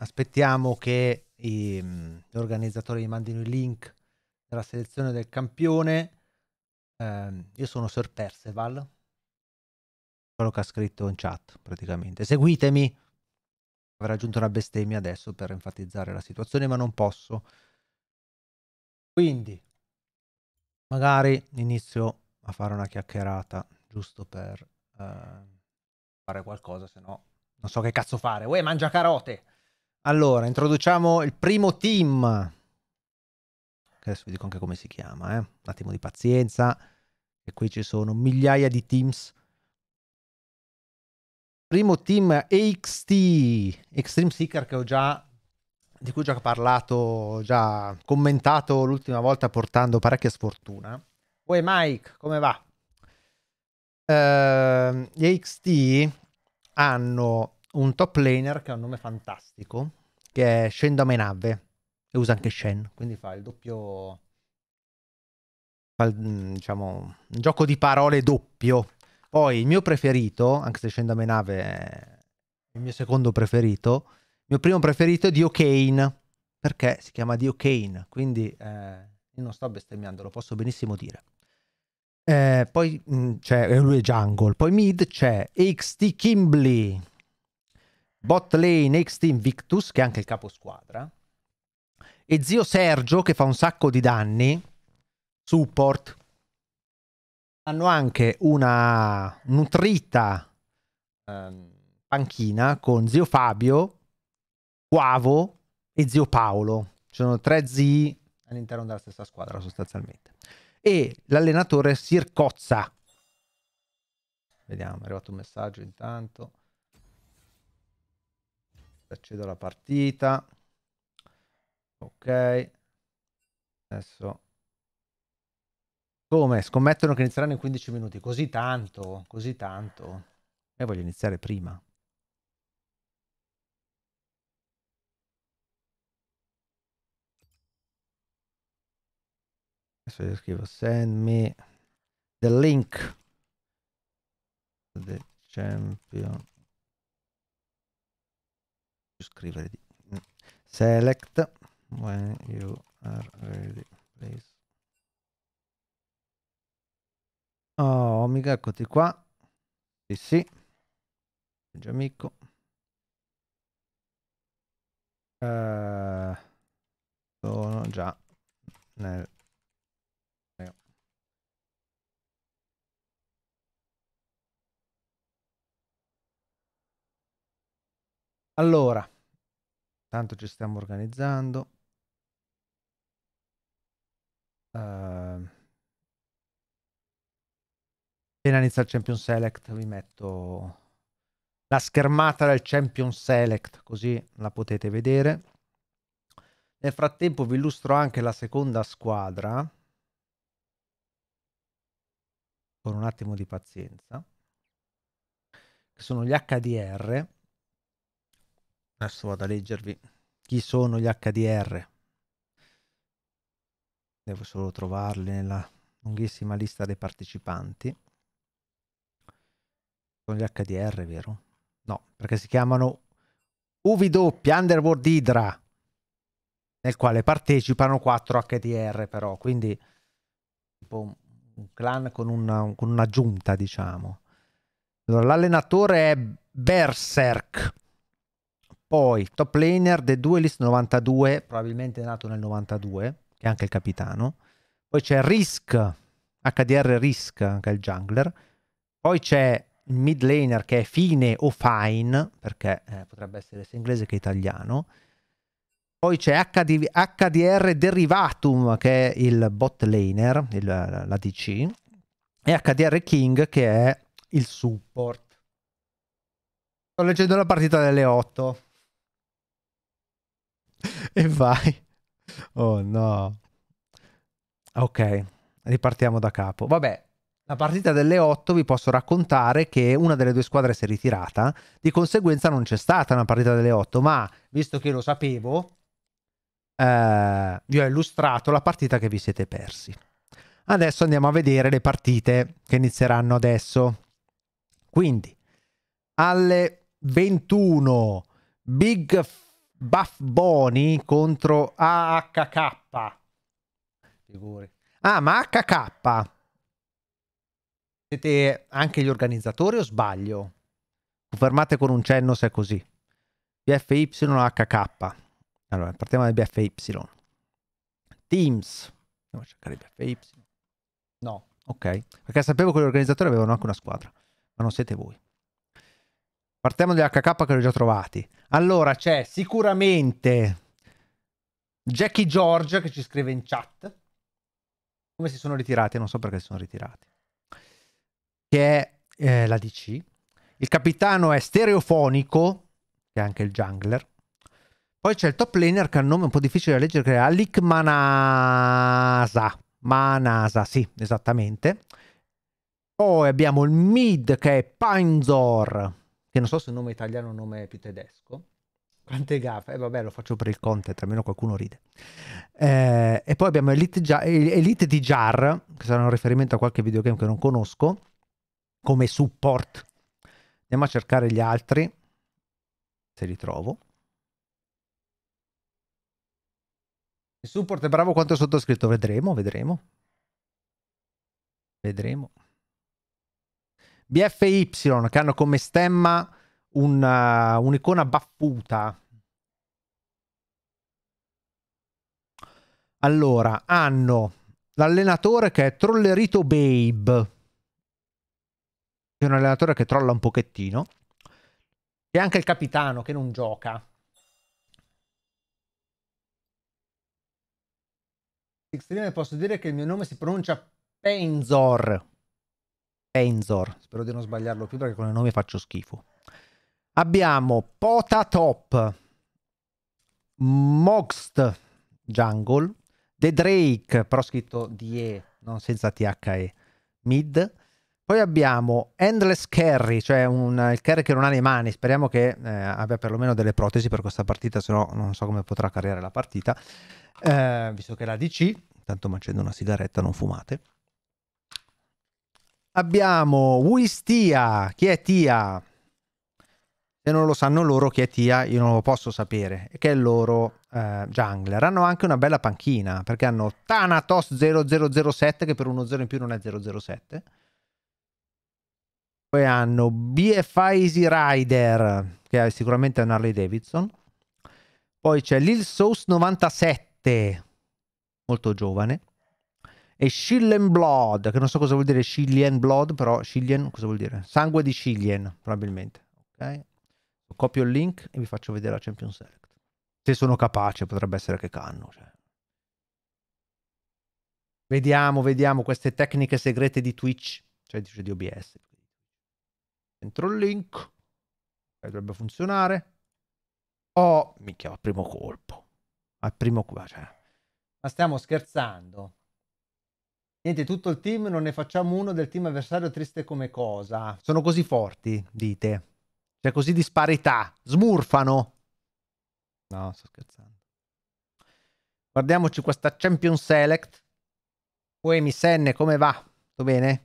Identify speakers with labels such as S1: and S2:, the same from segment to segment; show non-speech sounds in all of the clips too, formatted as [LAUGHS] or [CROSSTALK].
S1: aspettiamo che i, mm, gli organizzatori mandino il link della selezione del campione. Eh, io sono Sir Perceval, quello che ha scritto in chat praticamente. Seguitemi. Avrei aggiunto una bestemmia adesso per enfatizzare la situazione, ma non posso. Quindi, magari inizio a fare una chiacchierata giusto per eh, fare qualcosa, se no
S2: non so che cazzo
S1: fare. Uè, mangia carote! Allora, introduciamo il primo team. Adesso vi dico anche come si chiama, eh. Un attimo di pazienza. E qui ci sono migliaia di teams. Primo team EXT, Extreme Seeker che ho già di cui ho già parlato, ho già commentato l'ultima volta portando parecchia sfortuna. Uè Mike, come va? Uh, gli XT hanno un top laner che ha un nome fantastico, che scende a Menave e usa anche Shen, quindi fa il doppio... fa il, mm, diciamo, un gioco di parole doppio. Poi il mio preferito, anche se scende a Menave è il mio secondo preferito, il mio primo preferito è Dio Kane, perché si chiama Dio Kane, quindi eh, io non sto bestemmiando, lo posso benissimo dire. Eh, poi mh, mm, c'è, eh, lui è Jungle, poi mid c'è XT Kimbley, bot lane XT Invictus, che è anche il capo squadra, e zio Sergio, che fa un sacco di danni, support. Hanno anche una nutrita um, panchina con zio Fabio, Quavo e zio Paolo. Ci sono tre zii all'interno della stessa squadra sostanzialmente. E l'allenatore Sircozza. Vediamo, è arrivato un messaggio intanto accedo alla partita ok adesso come scommettono che inizieranno in 15 minuti così tanto così tanto e voglio iniziare prima adesso io scrivo send me the link the champion scrivere di select when you are ready please oh omega eccoti qua sì sì già amico uh, sono già nel Allora, Tanto ci stiamo organizzando. Uh, appena inizia il Champion Select vi metto la schermata del Champion Select così la potete vedere. Nel frattempo vi illustro anche la seconda squadra con un attimo di pazienza che sono gli HDR Adesso vado a leggervi chi sono gli HDR. Devo solo trovarli nella lunghissima lista dei partecipanti. Sono gli HDR, vero? No, perché si chiamano UVW Underworld Hydra, nel quale partecipano 4 HDR però, quindi tipo un clan con una, con una giunta, diciamo. Allora, l'allenatore è Berserk, poi top laner The Duelist 92, probabilmente nato nel 92, che è anche il capitano. Poi c'è Risk, HDR Risk, anche il jungler. Poi c'è il mid laner che è Fine o Fine, perché eh, potrebbe essere sia inglese che italiano. Poi c'è HD, HDR Derivatum, che è il bot laner, il, la E HDR King, che è il support. Sto leggendo la partita delle 8. [LAUGHS] e vai. Oh no. Ok, ripartiamo da capo. Vabbè, la partita delle 8 vi posso raccontare che una delle due squadre si è ritirata, di conseguenza non c'è stata una partita delle 8, ma visto che lo sapevo, eh, vi ho illustrato la partita che vi siete persi. Adesso andiamo a vedere le partite che inizieranno adesso. Quindi, alle 21, Big Baffboni contro AHK. Figuri. Ah, ma HK. Siete anche gli organizzatori o sbaglio? Confermate con un cenno se è così. BFY o HK. Allora, partiamo dal BFY. Teams. Andiamo a cercare BFY. No, ok. Perché sapevo che gli organizzatori avevano anche una squadra, ma non siete voi. Partiamo dagli HK che ho già trovati. Allora c'è sicuramente Jackie George che ci scrive in chat. Come si sono ritirati? Non so perché si sono ritirati. Che è eh, la DC. Il capitano è stereofonico, che è anche il jungler. Poi c'è il top laner che ha un nome un po' difficile da leggere, che è Alik Manasa. Manasa, sì, esattamente. Poi abbiamo il mid che è Panzor che non so se è un nome italiano o un nome più tedesco. Quante gaffe, e eh, vabbè lo faccio per il content, almeno qualcuno ride. Eh, e poi abbiamo Elite, Elite di Jar, che sarà un riferimento a qualche videogame che non conosco, come support. Andiamo a cercare gli altri, se li trovo. Il support è bravo quanto è sottoscritto, vedremo, vedremo. Vedremo. BFY che hanno come stemma eh, un'icona baffuta. Allora, hanno l'allenatore che è Trollerito Babe, è un allenatore che trolla un pochettino, e anche il capitano che non gioca. Extreme posso dire che il mio nome si pronuncia Penzor. Enzor, spero di non sbagliarlo più perché con i nomi faccio schifo. Abbiamo Potatop, Moxt Jungle, The Drake, però scritto DE, non senza THE, Mid. Poi abbiamo Endless Carry, cioè un, il carry che non ha le mani, speriamo che eh, abbia perlomeno delle protesi per questa partita, se no non so come potrà carriare la partita, eh, visto che è la DC, tanto mangendo una sigaretta non fumate. Abbiamo Wistia. Chi è Tia? Se non lo sanno loro chi è Tia, io non lo posso sapere. Che è il loro eh, jungler. Hanno anche una bella panchina, perché hanno Thanatos 0007, che per uno 0 in più non è 007. Poi hanno BFI Easy Rider, che è sicuramente un Harley Davidson. Poi c'è Lil Sauce 97, molto giovane e Shillen Blood, che non so cosa vuol dire Shillen Blood, però Shillen cosa vuol dire? Sangue di Shillen, probabilmente. Ok? Copio il link e vi faccio vedere la Champion Select. Se sono capace, potrebbe essere che canno. Cioè. Vediamo, vediamo queste tecniche segrete di Twitch, cioè di OBS. Entro il link, dovrebbe funzionare. Oh, minchia, al primo colpo. Al primo, cioè. Ma stiamo scherzando? Niente, tutto il team, non ne facciamo uno del team avversario triste come cosa. Sono così forti, dite. C'è cioè, così disparità. Smurfano. No, sto scherzando. Guardiamoci questa Champion Select. Poi mi senne, come va? Tutto bene?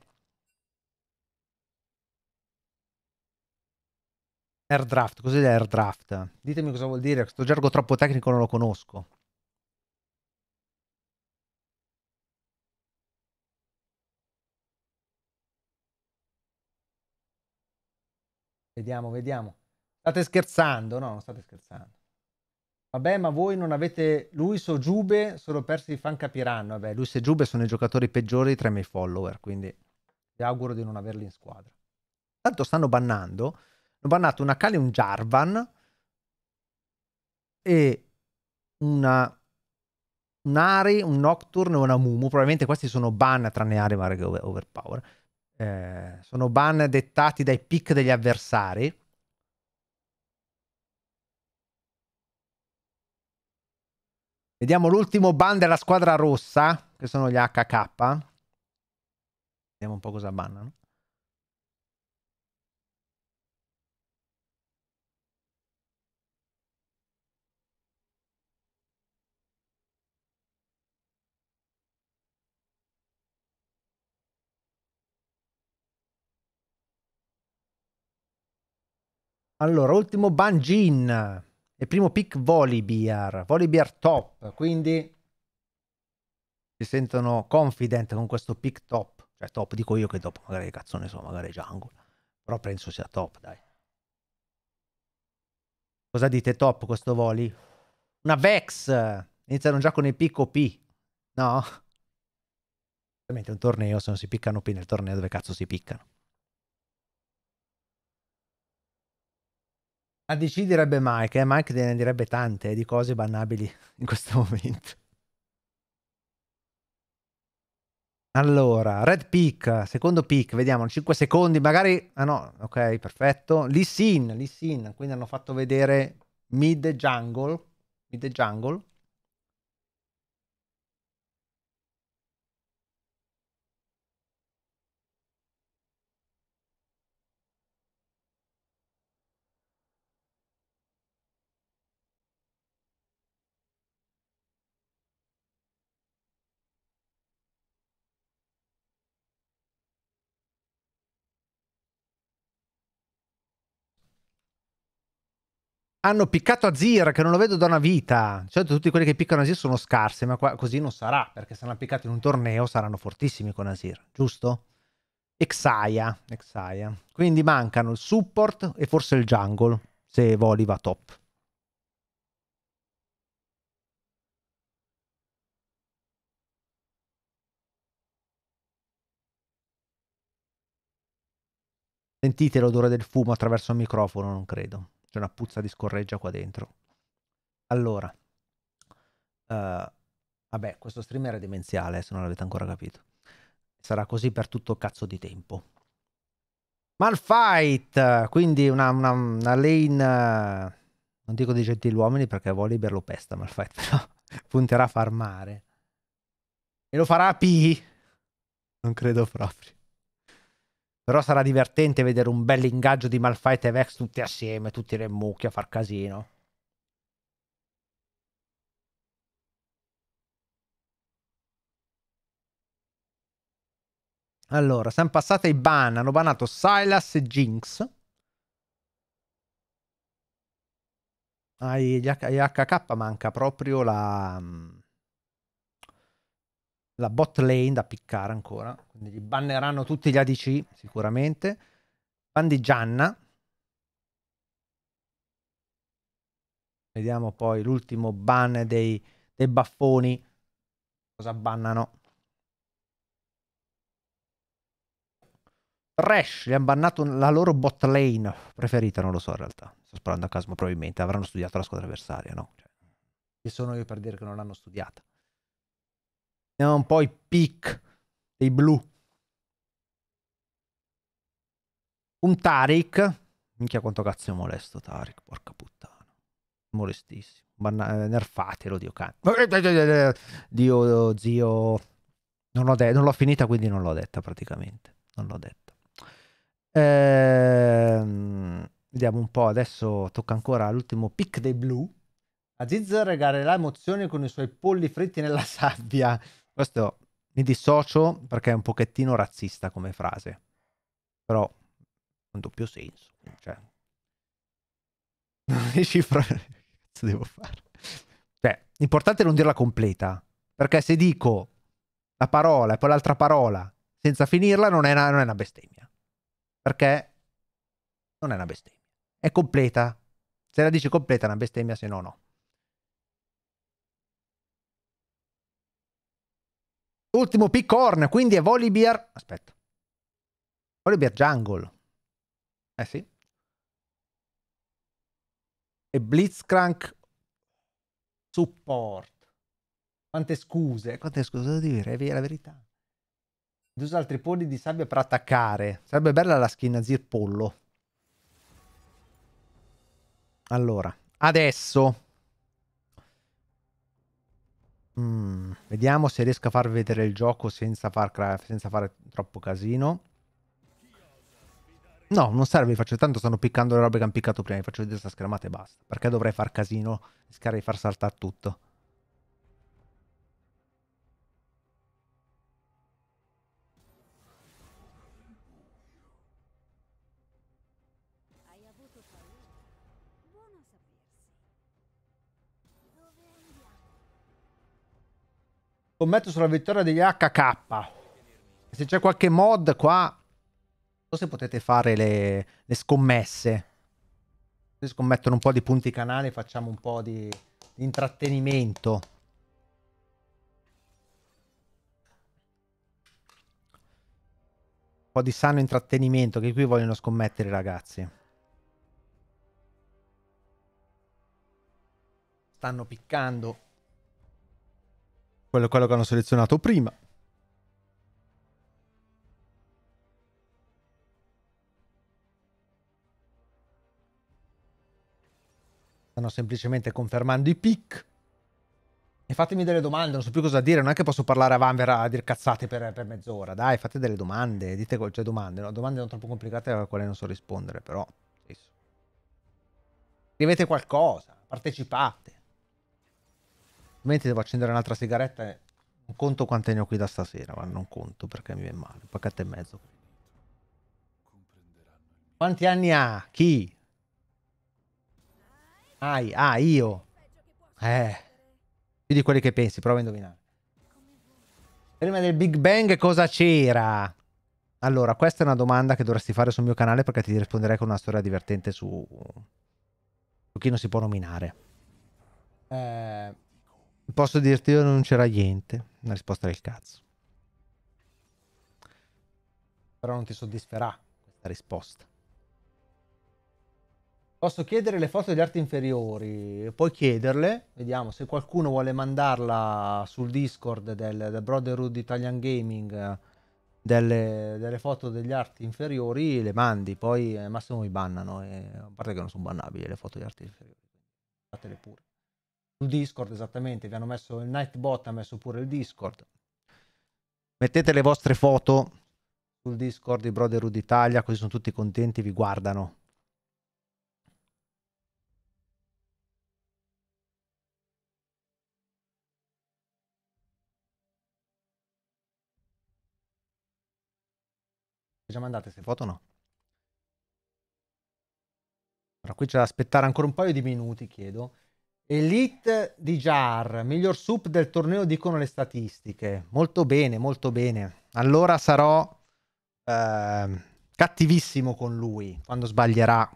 S1: Airdraft, cos'è l'air draft? Ditemi cosa vuol dire, questo gergo troppo tecnico non lo conosco. Vediamo, vediamo. State scherzando? No, non state scherzando. Vabbè, ma voi non avete Luis o Giube, solo persi di fan capiranno. Vabbè, Luis e Giube sono i giocatori peggiori tra i miei follower, quindi vi auguro di non averli in squadra. Tanto stanno bannando. Hanno bannato una Kali, un Jarvan e una un Ari, un Nocturne e una Mumu. Probabilmente questi sono ban tranne Ari, ma che overpower eh, sono ban dettati dai pick degli avversari. Vediamo l'ultimo ban della squadra rossa, che sono gli HK. Vediamo un po' cosa bannano. Allora, ultimo Banjin e primo pick Volibear, Volibear top, quindi si sentono confident con questo pick top, cioè top dico io che dopo magari cazzo ne so, magari jungle, però penso sia top, dai. Cosa dite top questo Voli? Una Vex, iniziano già con il pick OP, no? Ovviamente è un torneo, se non si piccano OP nel torneo dove cazzo si piccano. A DC direbbe Mike, eh? Mike ne direbbe tante di cose bannabili [LAUGHS] in questo momento. Allora, Red Peak, secondo Peak, vediamo, 5 secondi, magari... Ah no, ok, perfetto. Lissin, Lissin, quindi hanno fatto vedere Mid Jungle, Mid Jungle, hanno piccato Azir che non lo vedo da una vita. Certo, tutti quelli che piccano Azir sono scarsi, ma qua, così non sarà, perché se hanno piccato in un torneo saranno fortissimi con Azir, giusto? Exaia, Exaia. Quindi mancano il support e forse il jungle, se Voli va top. Sentite l'odore del fumo attraverso il microfono, non credo. C'è una puzza di scorreggia qua dentro. Allora, uh, vabbè, questo streamer è demenziale, eh, se non l'avete ancora capito. Sarà così per tutto il cazzo di tempo. Malfight, quindi una, una, una lane, eh, non dico di gentiluomini perché Volibear lo pesta Malfight, [LAUGHS] però punterà a farmare. E lo farà a P? Non credo proprio. Però sarà divertente vedere un bel ingaggio di Malfight e Vex tutti assieme, tutti le mucchie a far casino. Allora, siamo passati ai ban. Hanno banato Silas e Jinx. Agli ah, HK manca proprio la... Mm, la bot lane da piccare ancora, quindi gli banneranno tutti gli ADC sicuramente. Gianna. Vediamo poi l'ultimo ban dei, dei baffoni. Cosa bannano? Trash, gli hanno bannato la loro bot lane preferita, non lo so in realtà. Sto sparando a caso, ma probabilmente avranno studiato la squadra avversaria, no? Cioè, chi sono io per dire che non l'hanno studiata? Vediamo un po' i pick dei blu. Un Tarik. Minchia quanto cazzo è molesto Tarik, porca puttana. Molestissimo. Banna- eh, nerfatelo, Dio cane. [LAUGHS] Dio, zio. Non, l'ho finita, quindi non l'ho detta praticamente. Non l'ho detta. Ehm, vediamo un po', adesso tocca ancora l'ultimo pick dei blu. Aziz regalerà emozioni con i suoi polli fritti nella [LAUGHS] sabbia. Questo mi dissocio perché è un pochettino razzista come frase, però un doppio senso. Cioè, [LAUGHS] non riesci a fare... Cazzo devo fare? Cioè, l'importante è non dirla completa, perché se dico la parola e poi l'altra parola senza finirla non è, una, non è una bestemmia, perché non è una bestemmia, è completa. Se la dice completa è una bestemmia, se no no. Ultimo pick horn, quindi è Volibear... Aspetta. Volibear Jungle. Eh sì. E Blitzcrank Support. Quante scuse, quante scuse da dire, è la verità. Usa altri polli di sabbia per attaccare. Sarebbe bella la skin Zirpollo. Allora, adesso Mm, vediamo se riesco a far vedere il gioco senza, far senza fare troppo casino. No, non serve, faccio tanto, stanno piccando le robe che hanno piccato prima, vi faccio vedere sta schermata e basta. Perché dovrei far casino, rischiare di far saltare tutto. Hai avuto paura? Buona sapere. Commetto sulla vittoria degli HK. Se c'è qualche mod qua, non so se potete fare le, le scommesse. Se scommettono un po' di punti canale, facciamo un po' di, di intrattenimento. Un po' di sano intrattenimento che qui vogliono scommettere, ragazzi. Stanno piccando quello, quello che hanno selezionato prima. Stanno semplicemente confermando i pick. E fatemi delle domande, non so più cosa dire, non è che posso parlare a Vanvera a dire cazzate per, per mezz'ora. Dai, fate delle domande, dite cioè domande, no? domande non troppo complicate alle quali non so rispondere, però. Scrivete qualcosa, partecipate. Mentre devo accendere un'altra sigaretta e eh, non conto quante ne ho qui da stasera, ma non conto perché mi viene male. Un pacchetto e mezzo. Quanti anni ha? Chi? Ah, ah io. Eh. Più di quelli che pensi, prova a indovinare. Prima del Big Bang cosa c'era? Allora, questa è una domanda che dovresti fare sul mio canale perché ti risponderei con una storia divertente su, su chi non si può nominare. Eh... Posso dirti io non c'era niente. La risposta del cazzo. Però non ti soddisferà questa risposta. Posso chiedere le foto degli arti inferiori, puoi chiederle, vediamo se qualcuno vuole mandarla sul Discord del, del Brotherhood Italian Gaming delle, delle, foto degli arti inferiori, le mandi, poi al eh, massimo mi bannano, e, eh, a parte che non sono bannabili le foto degli arti inferiori, fatele pure sul Discord esattamente, vi hanno messo il Nightbot, ha messo pure il Discord. Mettete le vostre foto sul Discord di Brotherhood Italia, così sono tutti contenti, vi guardano. già mandate queste foto o no? Allora qui c'è da aspettare ancora un paio di minuti, chiedo. Elite di Jar, miglior sup del torneo dicono le statistiche. Molto bene, molto bene. Allora sarò eh, cattivissimo con lui quando sbaglierà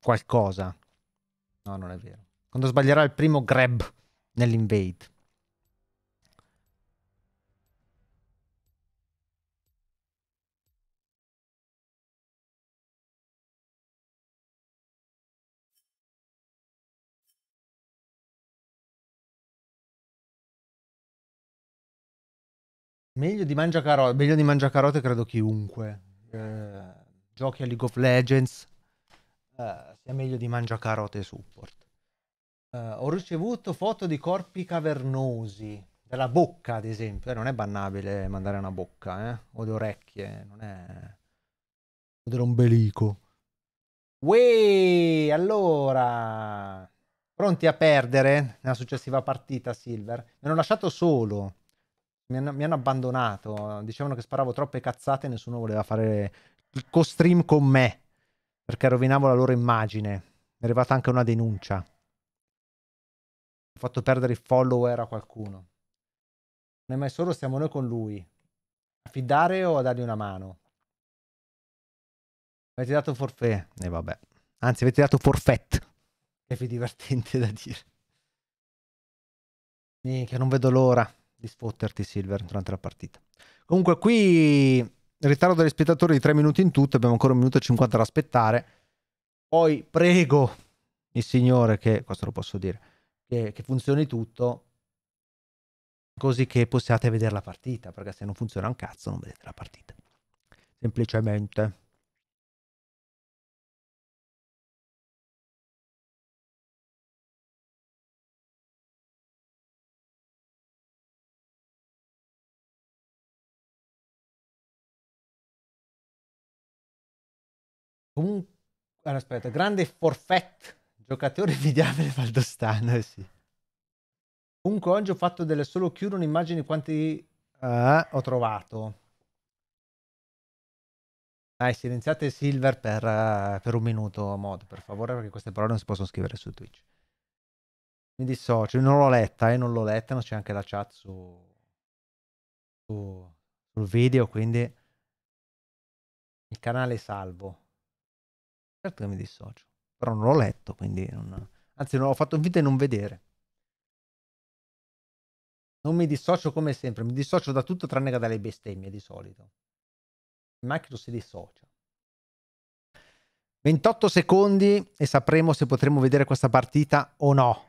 S1: qualcosa. No, non è vero. Quando sbaglierà il primo grab nell'invade.
S2: Meglio di mangiacarote,
S1: meglio di mangiacarote credo chiunque. Eh, giochi a League of Legends eh, sia meglio di mangiacarote support. Eh, ho ricevuto foto di corpi cavernosi, della bocca ad esempio, eh, non è bannabile mandare una bocca, eh, o le orecchie, non è... o dell'ombelico. Ueeeh, allora... Pronti a perdere nella successiva partita, Silver? Mi hanno lasciato solo mi hanno, mi hanno abbandonato. Dicevano che sparavo troppe cazzate e nessuno voleva fare il co-stream con me perché rovinavo la loro immagine. È arrivata anche una denuncia. Ho fatto perdere il follower a qualcuno. Non è mai solo, siamo noi con lui. A fidare o a dargli una mano? Avete dato forfè. E eh, vabbè. Anzi, avete dato forfait. Che più divertente [LAUGHS] da dire. Che non vedo l'ora di sfotterti Silver durante la partita. Comunque qui ritardo degli spettatori di 3 minuti in tutto, abbiamo ancora un minuto e 50 da aspettare. Poi prego il Signore che, questo lo posso dire, che, che funzioni tutto così che possiate vedere la partita, perché se non funziona un cazzo non vedete la partita. Semplicemente. Comunque, aspetta, grande forfait, giocatore invidiabile Valdostano, eh, sì. Comunque oggi ho fatto delle solo chiudo un'immagine di quanti uh, ho trovato. Dai, silenziate Silver per, uh, per, un minuto, mod, per favore, perché queste parole non si possono scrivere su Twitch. Mi dissocio, non l'ho letta, eh, non l'ho letta, non c'è anche la chat su, su, sul video, quindi il canale è salvo. Certo che mi dissocio, però non l'ho letto, quindi non... anzi non l'ho fatto in vita e non vedere. Non mi dissocio come sempre, mi dissocio da tutto tranne che dalle bestemmie di solito. Il macchino si dissocia. 28 secondi e sapremo se potremo vedere questa partita o no.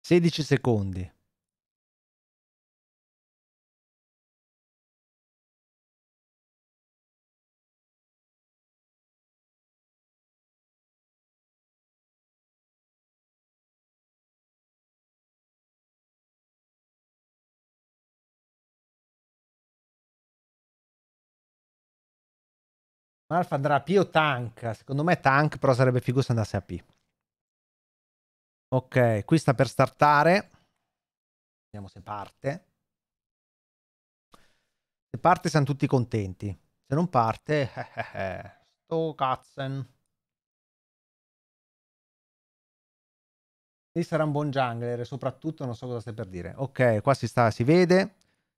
S2: Sedici secondi.
S1: Marfa andrà a P o Tank? Secondo me Tank, però sarebbe figo se andasse a P. Ok, qui sta per startare. Vediamo se parte. Se parte siamo tutti contenti. Se non parte... Eh eh eh, eh sto cazzen. Lì sarà un buon jungler, soprattutto non so cosa stai per dire. Ok, qua si sta, si vede.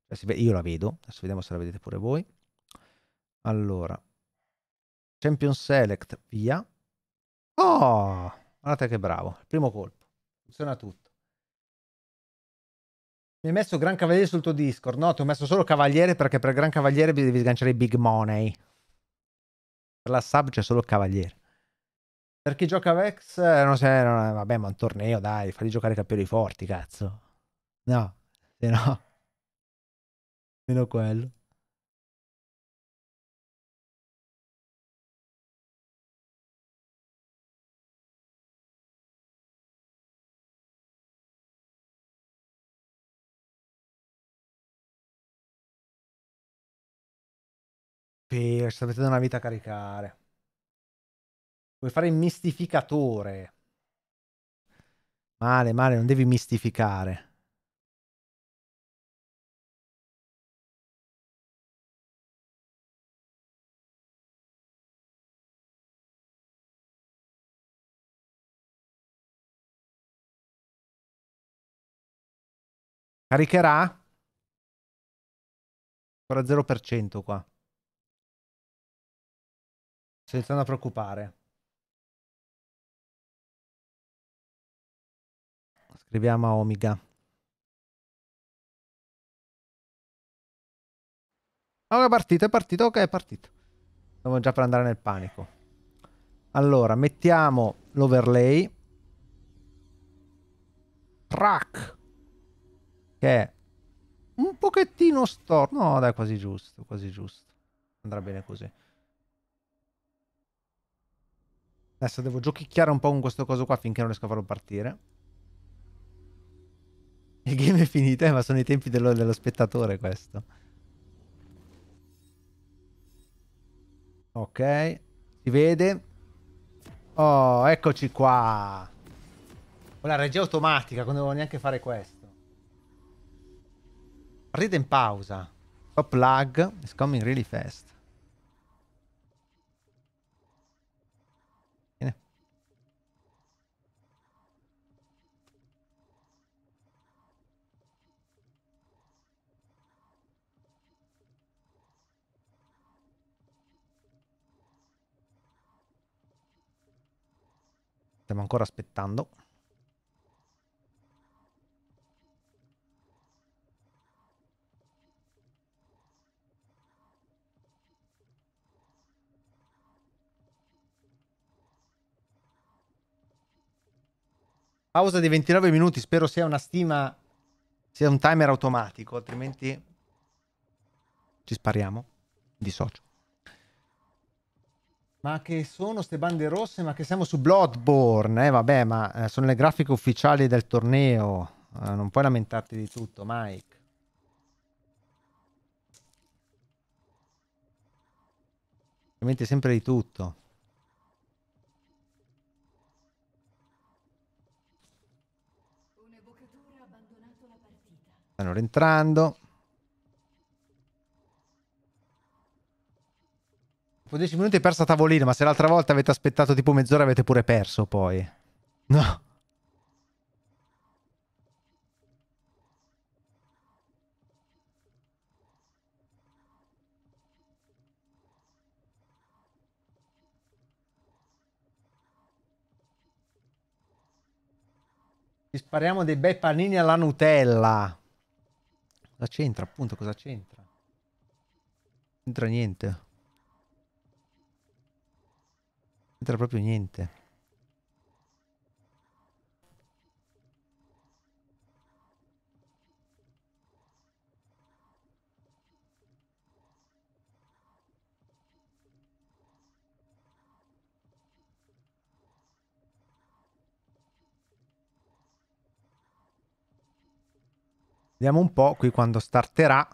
S1: Cioè, io la vedo, adesso vediamo se la vedete pure voi. Allora, Champion Select, via. Oh, guardate che bravo, primo colpo. Funziona tutto. Mi hai messo Gran Cavaliere sul tuo Discord? No, ti ho messo solo Cavaliere perché per Gran Cavaliere devi sganciare i big money. Per la sub c'è solo Cavaliere. Per chi gioca Vex, eh, non so, eh, non, eh, vabbè, ma un torneo, dai, fai giocare i campioni forti, cazzo. No, se no... [LAUGHS] Meno quello.
S2: Sì, sta mettendo una vita a
S1: caricare. Vuoi fare il mistificatore. Male, male, non devi mistificare.
S2: Caricherà? Ancora 0% qua. Sto iniziando a preoccupare. Scriviamo a Omega.
S1: Oh, è partito, è partito, ok, è partito. Stiamo già per andare nel panico. Allora, mettiamo l'overlay. Track. Che è un pochettino storto. No, dai, quasi giusto, quasi giusto. Andrà bene così. Adesso devo giochicchiare un po' con questo coso qua finché non riesco a farlo partire. Il game è finito, eh, ma sono i tempi dello, dello spettatore questo. Ok, si vede. Oh, eccoci qua. Con la regia automatica, non devo neanche fare questo. Partita in pausa. Top lag, it's coming really fast. Stiamo ancora aspettando. Pausa di 29 minuti, spero sia una stima, sia un timer automatico, altrimenti ci spariamo. di socio ma che sono queste bande rosse? Ma che siamo su Bloodborne? Eh vabbè, ma eh, sono le grafiche ufficiali del torneo. Eh, non puoi lamentarti di tutto, Mike. Ovviamente sempre di tutto. Stanno rientrando. Dopo 10 minuti hai perso a tavolino, ma se l'altra volta avete aspettato tipo mezz'ora avete pure perso poi. No. Ci spariamo dei bei panini alla Nutella. Cosa c'entra appunto? Cosa c'entra? Non c'entra niente. entra proprio niente. Vediamo un po' qui quando starterà.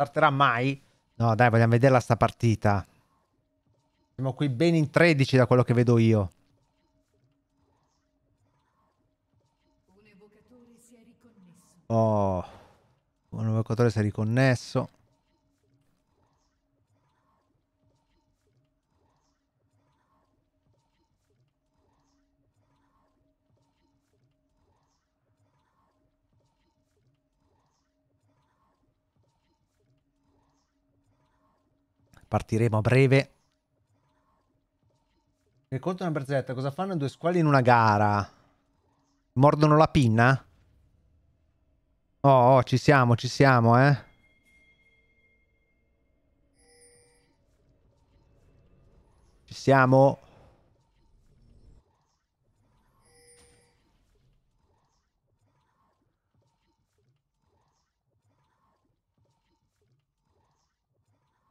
S1: Starterà mai? No, dai, vogliamo vederla sta partita. Siamo qui ben in 13 da quello che vedo io. Oh, un evocatore si è riconnesso. partiremo a breve. E conto una barzelletta, cosa fanno due squali in una gara? Mordono la pinna? Oh, oh ci siamo, ci siamo, eh. Ci siamo.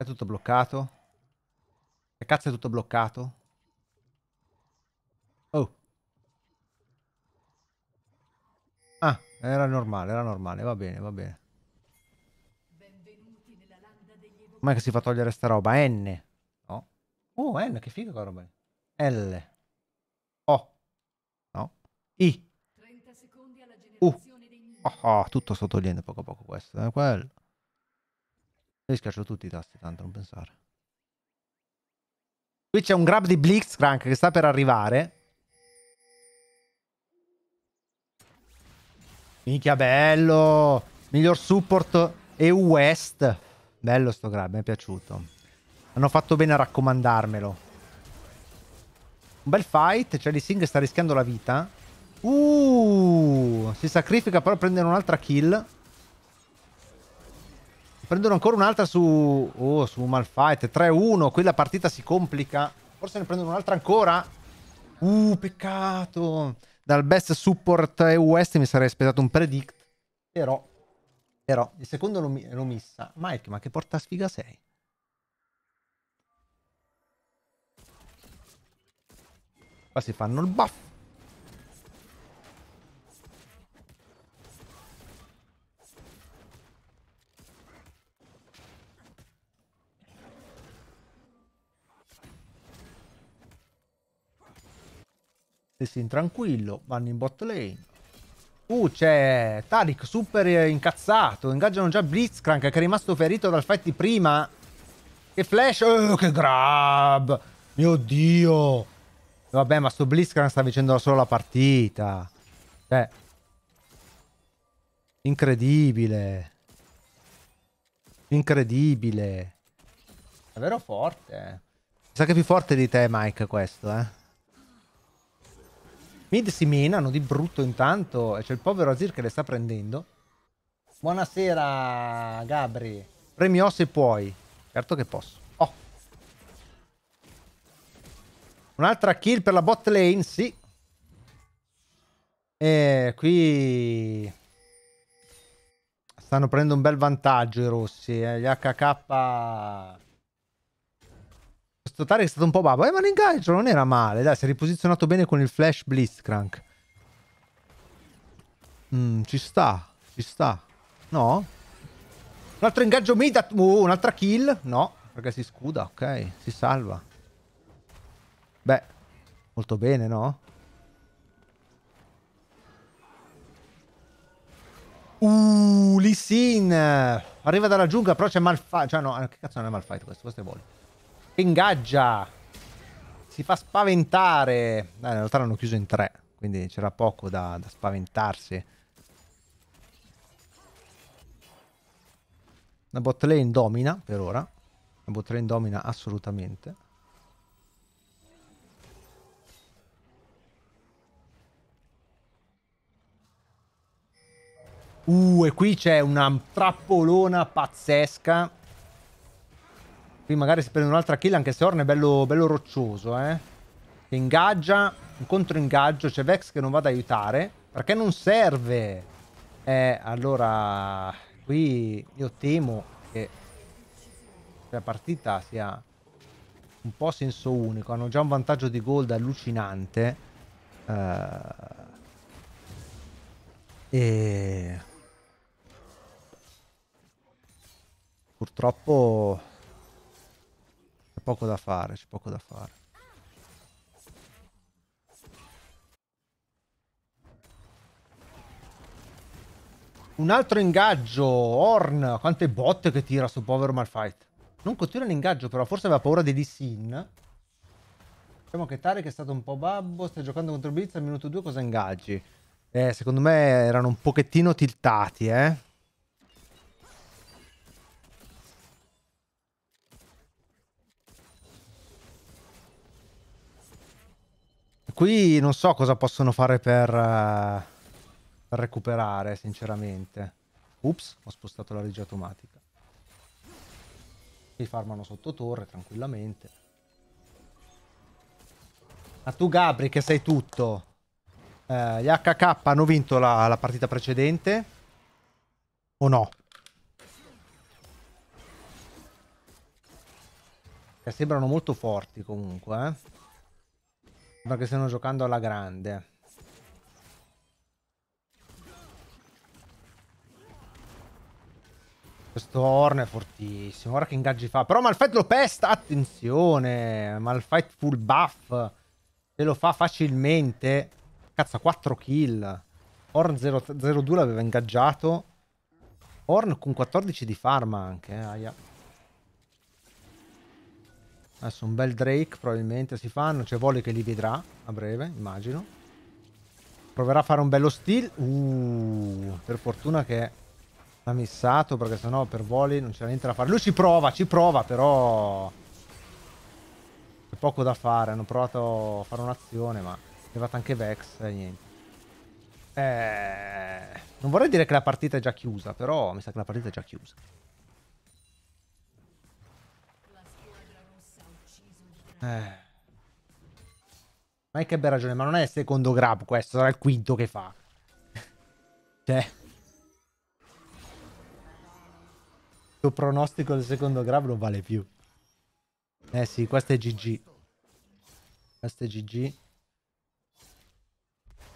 S1: È tutto bloccato? Che cazzo è tutto bloccato? Oh. Ah, era normale, era normale, va bene, va bene. Com'è che si fa togliere sta roba? N. No. Oh, N, che figo quella roba. L. O. No. I. Uh. Oh, oh, tutto sto togliendo poco a poco questo. Eh, quello. Mi schiaccio tutti i tasti, tanto non pensare. Qui c'è un grab di Blitzcrank che sta per arrivare. Minchia, bello! Miglior support e West. Bello sto grab, mi è piaciuto. Hanno fatto bene a raccomandarmelo. Un bel fight, Cioè, di Singh sta rischiando la vita. Uh, si sacrifica però prendere un'altra kill. Prendono ancora un'altra su... Oh, su Malfight. 3-1. Qui la partita si complica. Forse ne prendono un'altra ancora. Uh, peccato. Dal best support EU mi sarei aspettato un predict. Però... Però il secondo l'ho, l'ho missa. Mike, ma che porta sfiga sei? Qua si fanno il buff. Tessin tranquillo, vanno in bot lane. Uh, c'è Tarik super incazzato. Ingaggiano già Blitzcrank che è rimasto ferito dal fight di prima. Che flash. Oh, che grab. Mio Dio. Vabbè, ma sto Blitzcrank sta vincendo solo la partita. Cioè. Incredibile. Incredibile. Davvero forte. Eh. Mi sa che è più forte di te, Mike, questo, eh. Mid si menano di brutto intanto. E c'è il povero Azir che le sta prendendo. Buonasera, Gabri. Premio se puoi. Certo che posso. Oh. Un'altra kill per la bot lane, sì. E qui... Stanno prendendo un bel vantaggio i rossi. Eh. Gli HK... Questo Tarek è stato un po' babbo. Eh, ma l'ingaggio non era male. Dai, si è riposizionato bene con il flash Blitzcrank. Mm, ci sta. Ci sta. No? Un altro ingaggio mid. Uh, un'altra kill. No, perché si scuda. Ok, si salva. Beh, molto bene, no? Uh, Lee Sin. Arriva dalla giungla, però c'è Malfight. Cioè, no, eh, che cazzo non è Malfight questo? Questo è Ball ingaggia. Si fa spaventare. Dai, in realtà l'hanno chiuso in tre, quindi c'era poco da, da spaventarsi. La bot lane domina per ora. La bot lane domina assolutamente. Uh, e qui c'è una trappolona pazzesca. Qui magari si prende un'altra kill, anche se Orne è bello, bello roccioso, eh. ingaggia, un ingaggio c'è Vex che non va ad aiutare. Perché non serve? Eh, allora... Qui io temo che la partita sia un po' senso unico. Hanno già un vantaggio di gold allucinante. Uh... E... Purtroppo c'è poco da fare, c'è poco da fare. Un altro ingaggio, Horn, quante botte che tira su povero Malfight. Non continua l'ingaggio però, forse aveva paura di Lissin. Diciamo che Tarek è stato un po' babbo, stai giocando contro Blitz al minuto 2 cosa ingaggi? Eh, secondo me erano un pochettino tiltati, eh. qui non so cosa possono fare per, uh, per recuperare, sinceramente. Ups, ho spostato la regia automatica. Si farmano sotto torre tranquillamente. Ma tu Gabri che sei tutto. Eh, gli HK hanno vinto la, la partita precedente? O no? Che sembrano molto forti comunque, eh. Perché stanno giocando alla grande. Questo Horn è fortissimo. Guarda che ingaggi fa. Però Malfight lo pesta. Attenzione. Malfight full buff. Se lo fa facilmente. Cazzo, 4 kill. Horn 0-2 l'aveva ingaggiato. Horn con 14 di farma anche. Aia. Adesso un bel Drake probabilmente si fanno. C'è Volley che li vedrà a breve, immagino. Proverà a fare un bello steal. Uh, per fortuna che l'ha missato perché sennò per Volley non c'è niente da fare. Lui ci prova, ci prova però... C'è poco da fare. Hanno provato a fare un'azione ma è arrivata anche Vex e eh, niente. Eh, non vorrei dire che la partita è già chiusa, però mi sa che la partita è già chiusa. Eh. Ma che abbia ragione, ma non è il secondo grab questo, sarà il quinto che fa. [LAUGHS] cioè... Il tuo pronostico del secondo grab non vale più. Eh sì, questo è GG. Questo è GG.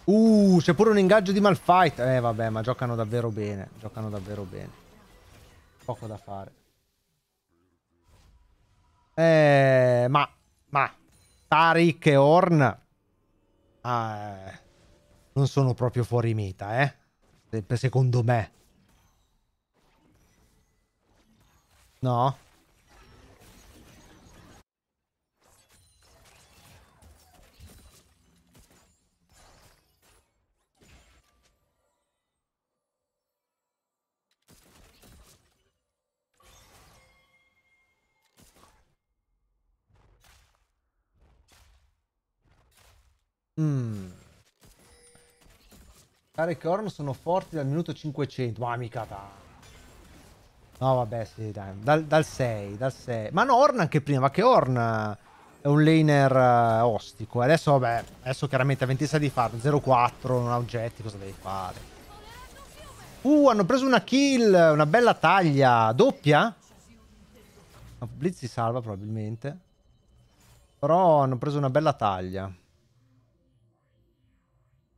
S1: Uh, c'è pure un ingaggio di Malfight. Eh vabbè, ma giocano davvero bene. Giocano davvero bene. Poco da fare. Eh, ma ma Tarik e Horn ah, eh, non sono proprio fuori meta, eh? Secondo me. No? Mm. Cari Korn sono forti dal minuto 500. Ma mica da. No, vabbè, sì, dai. Dal, dal, 6, dal 6. Ma no, Horn anche prima, ma che Horn eh, è un laner uh, ostico. Eh, adesso, vabbè, adesso chiaramente a 26 di farm, 0-4, non ha oggetti, cosa devi fare? Uh, hanno preso una kill, una bella taglia. Doppia? Blitz si salva probabilmente. Però hanno preso una bella taglia.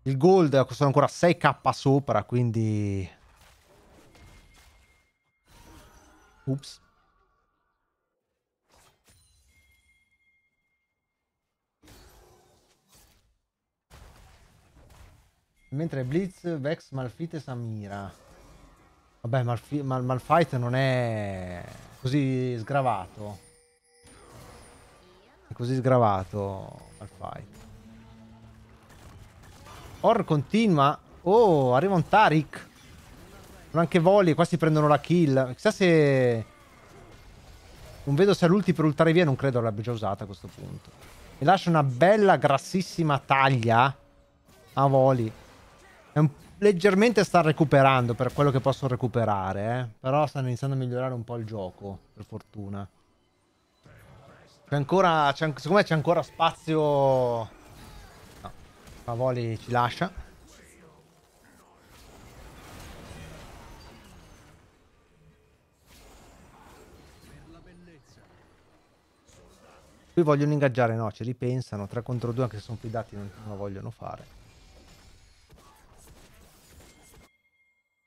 S1: Il gold sono ancora 6k sopra, quindi... Ups. Mentre Blitz, Vex, Malfite, Samira. Vabbè, Malfi Mal Malfight non è così sgravato. È così sgravato Malfight. Or continua. Oh, arriva un Tarik. Non anche Voli, qua si prendono la kill. Chissà se... Non vedo se ha l'ulti per ultare via, non credo l'abbia già usata a questo punto. Mi lascia una bella, grassissima taglia a Voli. Un... Leggermente sta recuperando per quello che posso recuperare, eh. Però stanno iniziando a migliorare un po' il gioco, per fortuna. C'è ancora... secondo me c'è ancora spazio Pavoli ci lascia. Qui vogliono ingaggiare, no, ci ripensano. 3 contro 2 anche se sono fidati non, lo vogliono fare.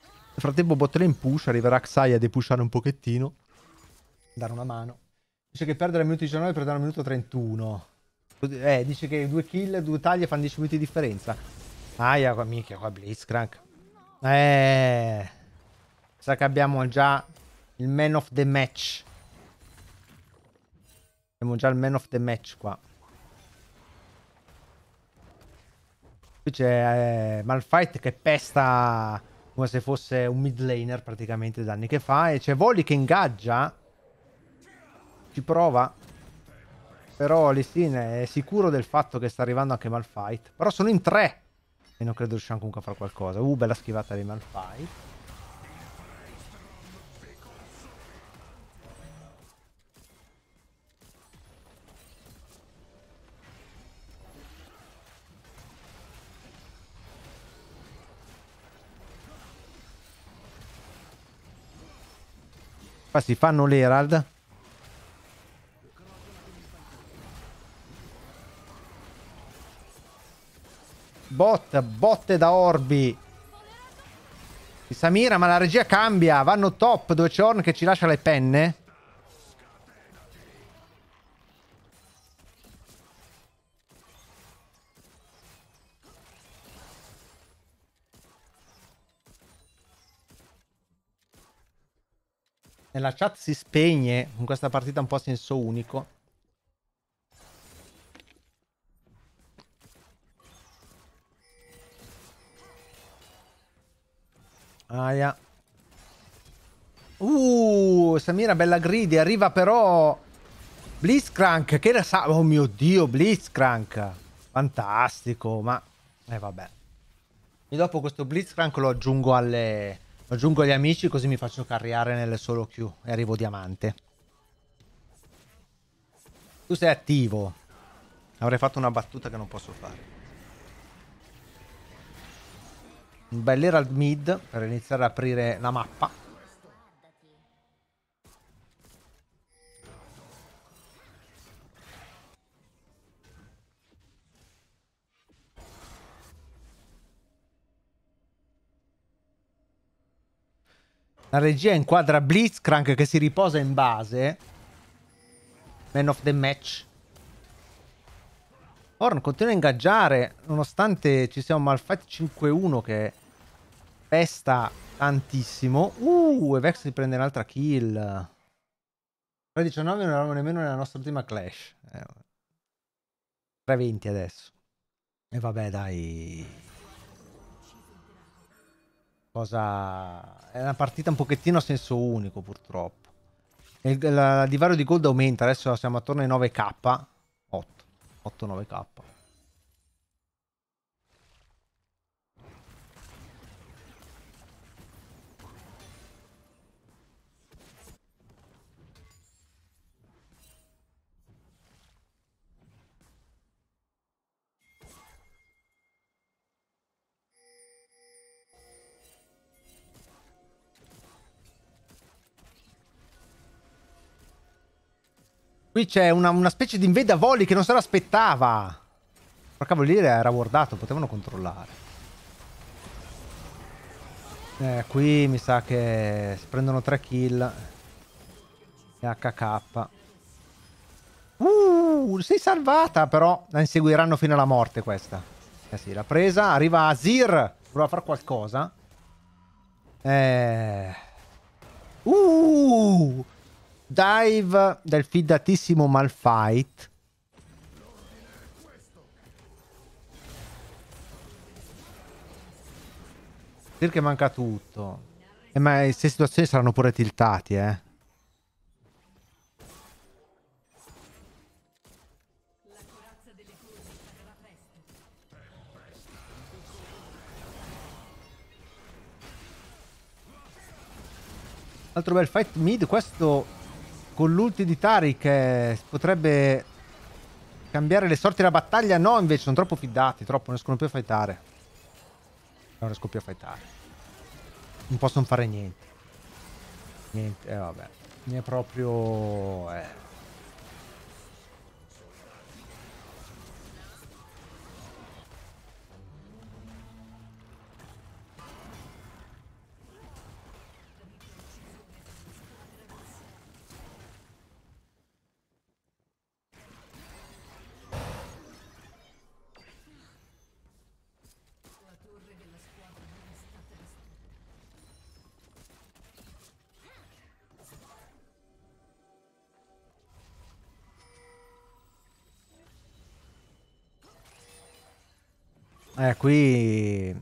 S1: Nel frattempo Botlane push, arriverà Xayah a depushare un pochettino. Dare una mano. Dice che perdere al minuto 19 per dare al minuto 31. Eh, dice che due kill, due taglie fanno 10 minuti di differenza. Aia, qua, minchia, qua Blitzcrank. Eh... Sa che abbiamo già il man of the match. Abbiamo già il man of the match qua. Qui c'è eh, Malfight che pesta come se fosse un mid laner praticamente i danni che fa. E c'è Voli che ingaggia. Ci prova. Però Listin è sicuro del fatto che sta arrivando anche Malfight. Però sono in tre. E non credo riusciamo comunque a fare qualcosa. Uh, bella schivata di Malfight. Qua si fanno l'Herald. Bot, botte da Orbi. Di Samira, ma la regia cambia. Vanno top, dove c'è Horn che ci lascia le penne. Nella chat si spegne con questa partita un po' a senso unico. Aia. Uh, Samira bella gridi, arriva però Blitzcrank, che era sa... Oh mio Dio, Blitzcrank. Fantastico, ma... Eh vabbè. E dopo questo Blitzcrank lo aggiungo alle... Lo aggiungo agli amici così mi faccio carriare nelle solo Q e arrivo diamante. Tu sei attivo. Avrei fatto una battuta che non posso fare. un bel Herald mid per iniziare ad aprire la mappa. La regia inquadra Blitzcrank che si riposa in base. Man of the match. Horn continua a ingaggiare nonostante ci sia un Malfight 5-1 che pesta tantissimo. Uh, e Vex si prende un'altra kill. 3-19 non eravamo nemmeno nella nostra ultima clash. Eh, 3-20 adesso. E vabbè dai cosa è una partita un pochettino a senso unico purtroppo il, la, la divario di gold aumenta adesso siamo attorno ai 9k 8-9k Qui c'è una, una, specie di inveda volley che non se l'aspettava. Porca vuol dire era wardato, potevano controllare. Eh, qui mi sa che si prendono tre kill. E HK. Uh, sei salvata però. La inseguiranno fino alla morte questa. Eh sì, l'ha presa. Arriva Azir. Prova a fare qualcosa. Eh... Uh! dive del fidatissimo Malfight. Dire che manca tutto. E eh, ma le queste situazioni saranno pure tiltati, eh. Altro bel fight mid, questo con l'ulti di Tarik eh, potrebbe cambiare le sorti della battaglia. No, invece, sono troppo fidati, troppo, non riescono più a fightare. Non riesco più a fightare. Non possono fare niente. Niente, eh vabbè. Ne è proprio... Eh. Eh, qui...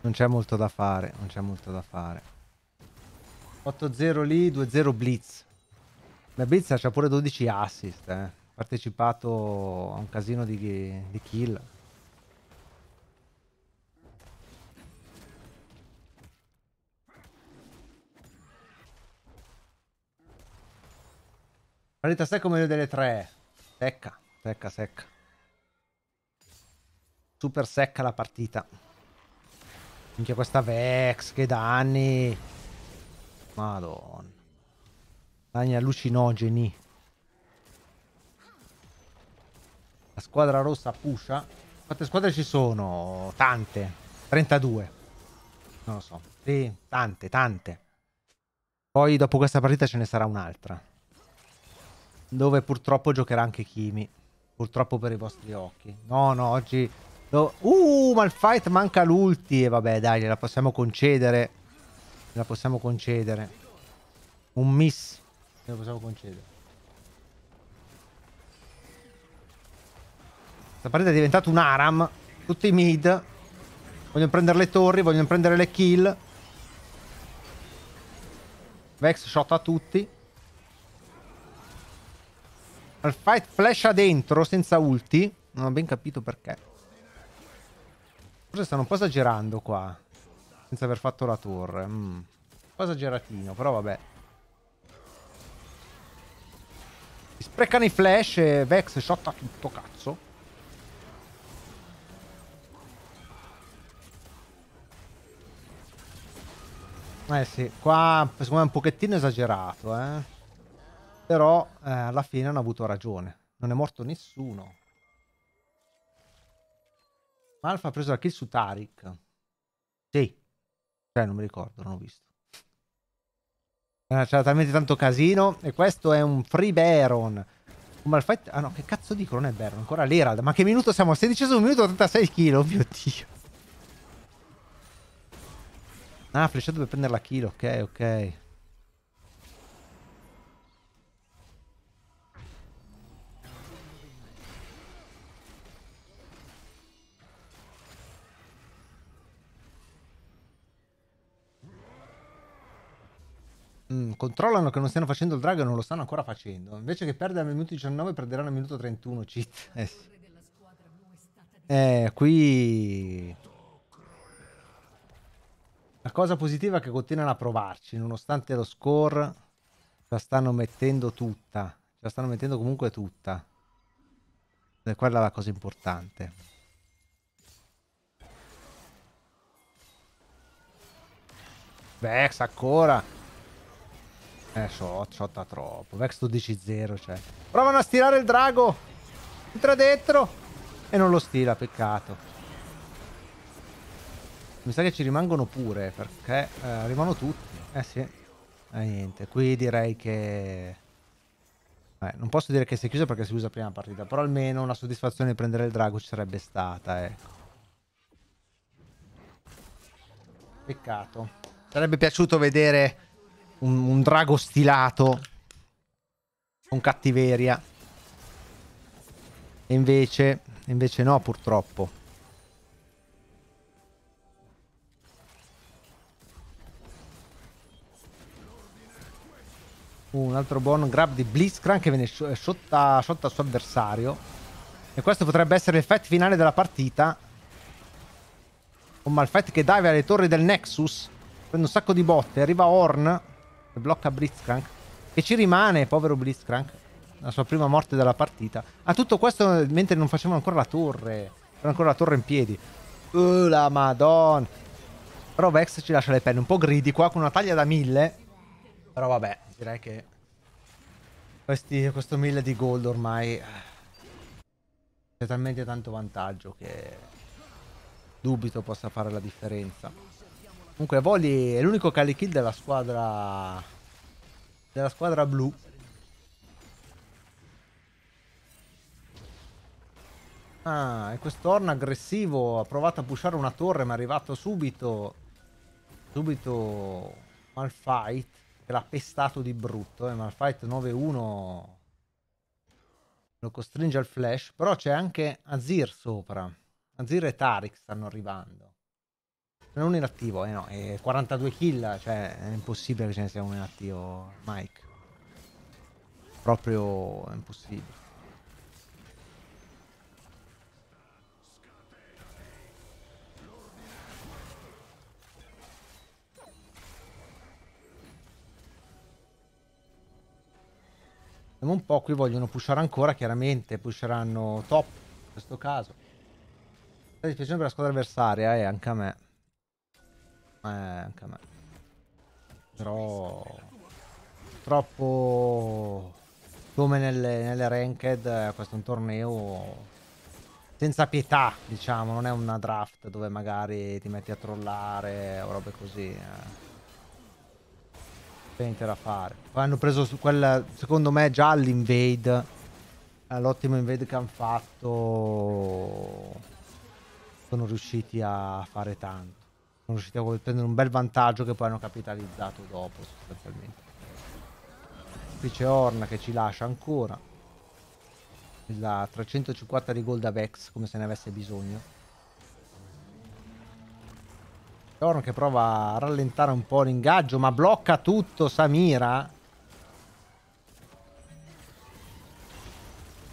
S1: Non c'è molto da fare, non c'è molto da fare. 8-0 lì, 2-0 Blitz. Beh, Blitz c'ha pure 12 assist, eh. Partecipato a un casino di, di kill. Partita secca o meglio delle tre? Secca, secca, secca. Super secca la partita. Minchia questa Vex, che danni. Madonna. Danni allucinogeni. La squadra rossa pusha. Quante squadre ci sono? Tante. 32. Non lo so. Sì, tante, tante. Poi dopo questa partita ce ne sarà un'altra dove purtroppo giocherà anche Kimi. Purtroppo per i vostri occhi. No, no, oggi... Do... Uh, ma il fight manca l'ulti. E vabbè, dai, gliela possiamo concedere. Gliela possiamo concedere. Un miss. Gliela possiamo concedere. Questa partita è diventata un aram. Tutti i mid. Vogliono prendere le torri, vogliono prendere le kill. Vex shot a tutti. Al fight flasha dentro senza ulti. Non ho ben capito perché. Forse stanno un po' esagerando qua. Senza aver fatto la torre. Mm. Un po' esageratino, però vabbè. Si Sprecano i flash e Vex shotta tutto cazzo. Eh sì, qua secondo me è un pochettino esagerato, eh. Però eh, alla fine hanno avuto ragione. Non è morto nessuno. Malfa ha preso la kill su Tarik. Sì. Cioè, non mi ricordo, non ho visto. Eh, c'era talmente tanto casino. E questo è un free Baron. Un malfight... Ah no, che cazzo dico? Non è Baron, ancora l'Herald. Ma che minuto siamo? 16 minuto 86 kg, mio Dio. Ah, flecciato per prendere la kill, ok, ok. mm, controllano che non stiano facendo il drago e non lo stanno ancora facendo. Invece che perdere al minuto 19 perderanno al minuto 31, cheat. Eh, eh qui... La cosa positiva è che continuano a provarci, nonostante lo score la stanno mettendo tutta. la stanno mettendo comunque tutta. E eh, quella è la cosa importante. Vex ancora eh, shot, shot troppo. Vex 12-0, cioè. Provano a stirare il drago. Entra dentro. E non lo stila, peccato. Mi sa che ci rimangono pure, perché eh, rimangono tutti. Eh sì. Eh niente, qui direi che... Eh, non posso dire che si è chiusa perché si usa prima partita, però almeno una soddisfazione di prendere il drago ci sarebbe stata, ecco. Peccato. Sarebbe piaciuto vedere un, un drago stilato con cattiveria. E invece, invece no, purtroppo. Uh, un altro buon grab di Blitzcrank che viene shotta, shotta al suo avversario. E questo potrebbe essere il fight finale della partita. Un malfight che dive alle torri del Nexus. Prende un sacco di botte. Arriva Horn blocca Blitzcrank. Che ci rimane, povero Blitzcrank. La sua prima morte della partita. a tutto questo mentre non facevamo ancora la torre. Era ancora la torre in piedi. Uh, la madonna. Vex ci lascia le penne un po' gridi qua con una taglia da 1000. Però vabbè, direi che... Questi, questo 1000 di gold ormai... Eh, c'è talmente tanto vantaggio che... Dubito possa fare la differenza. Comunque Voli è l'unico cali kill della squadra della squadra blu. Ah, e questo horn aggressivo ha provato a pushare una torre ma è arrivato subito subito Malfight che l'ha pestato di brutto e Malfight 9-1 lo costringe al flash però c'è anche Azir sopra Azir e Tarik stanno arrivando non è inattivo, eh no, è 42 kill, cioè è impossibile che ce ne sia un inattivo, Mike. Proprio è impossibile. Vediamo un po', qui vogliono pushare ancora, chiaramente pusheranno top in questo caso. La dispiacere per la squadra avversaria e eh, anche a me. Eh, anche a me. Però... Troppo... Come nelle, nelle ranked, eh, questo è un torneo senza pietà, diciamo, non è una draft dove magari ti metti a trollare o robe così. Eh. Niente da fare. Poi hanno preso su quel, secondo me, già l'invade, eh, l'ottimo invade che hanno fatto, sono riusciti a fare tanto sono riusciti a prendere un bel vantaggio che poi hanno capitalizzato dopo sostanzialmente. Qui c'è Horn che ci lascia ancora. La 350 di gold da Vex come se ne avesse bisogno. Horn che prova a rallentare un po' l'ingaggio ma blocca tutto Samira.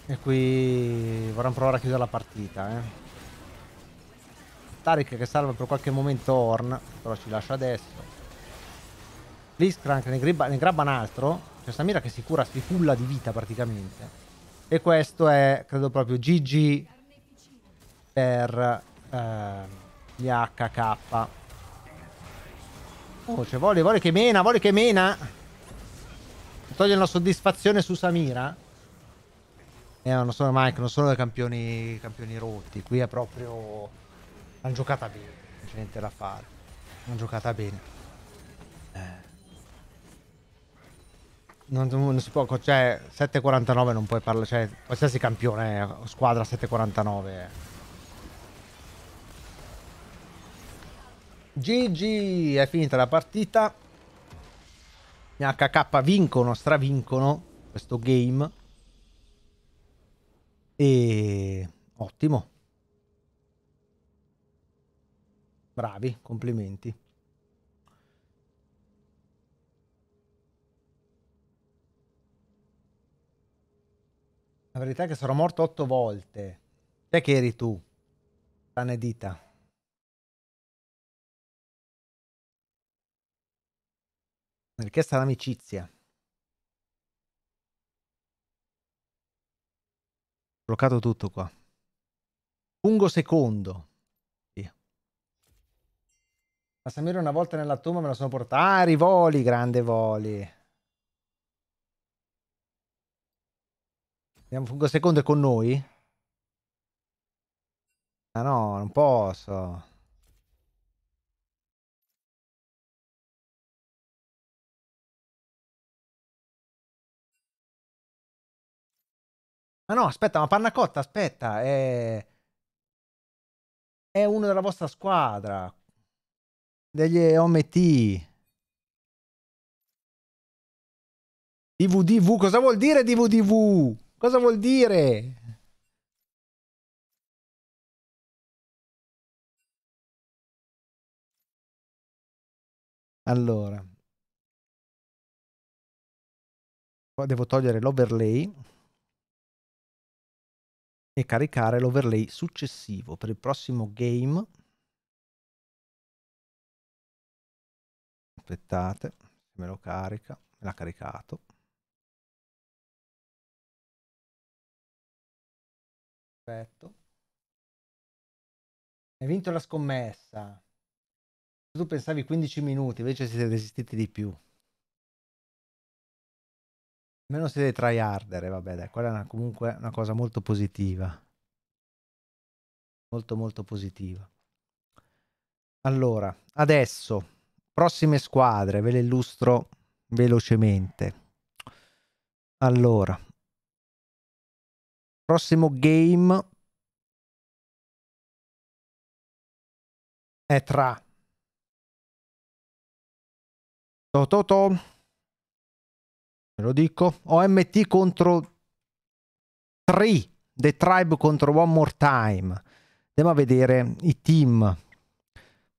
S1: E qui vorranno provare a chiudere la partita. Eh. Tarek che salva per qualche momento Horn, però ci lascia adesso. Blitzcrank ne, gribba, ne grabba un altro. C'è cioè Samira che si cura, si culla di vita praticamente. E questo è, credo proprio, GG per eh, gli HK. Oh, cioè vuole, vuole che mena, vuole che mena. Toglie una soddisfazione su Samira. Eh, non sono Mike, non sono campioni, campioni rotti. Qui è proprio L'hanno giocata bene, non c'è niente da fare. L'hanno giocata bene. Eh. Non, non, si può, cioè 7.49 non puoi parlare, cioè qualsiasi campione, squadra 7.49. GG, è finita la partita. Gli HK vincono, stravincono questo game. E ottimo. Bravi, complimenti. La verità è che sono morto otto volte. Te che eri tu? dita. Sanedita. Richiesta d'amicizia. Bloccato tutto qua. Fungo secondo. Ma Samir una volta nella tomba me la sono portata. Ah, Rivoli, grande Voli. Vediamo un Secondo è con noi? Ah no, non posso.
S2: Ma no, aspetta, ma Panna Cotta, aspetta, è... è uno della vostra squadra
S1: degli OMT. DVDV, cosa vuol dire DVDV? Cosa vuol dire? Allora. Qua devo togliere l'overlay e caricare l'overlay successivo per il prossimo game. aspettate me lo carica me l'ha caricato perfetto hai vinto la scommessa tu pensavi 15 minuti invece siete resistiti di più meno siete tryhardere eh, vabbè dai quella è una, comunque una cosa molto positiva molto molto positiva allora adesso Prossime squadre, ve le illustro velocemente. Allora, prossimo game
S2: è tra Tototo, ve
S1: lo dico, OMT contro 3, The Tribe contro One More Time. Andiamo a vedere i team.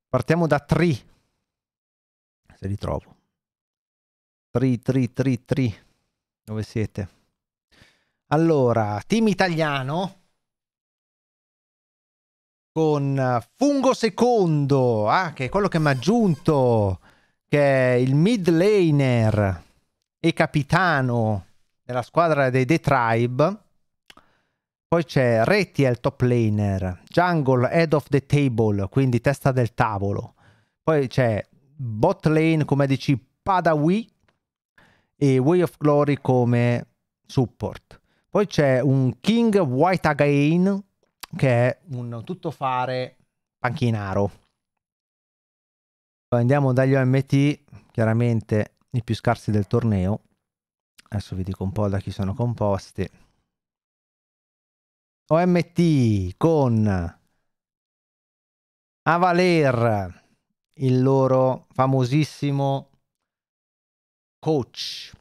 S1: Partiamo da 3 se li trovo. Tri, tri, tri, tri. Dove siete? Allora, team italiano con Fungo Secondo, ah, che è quello che mi ha aggiunto, che è il mid laner e capitano della squadra dei The Tribe. Poi c'è Reti è il top laner, Jungle head of the table, quindi testa del tavolo. Poi c'è bot lane come ADC Padawi e Way of Glory come support. Poi c'è un King White Again che è un tuttofare panchinaro. Andiamo dagli OMT, chiaramente i più scarsi del torneo. Adesso vi dico un po' da chi sono composti. OMT con Avaler, il loro famosissimo coach.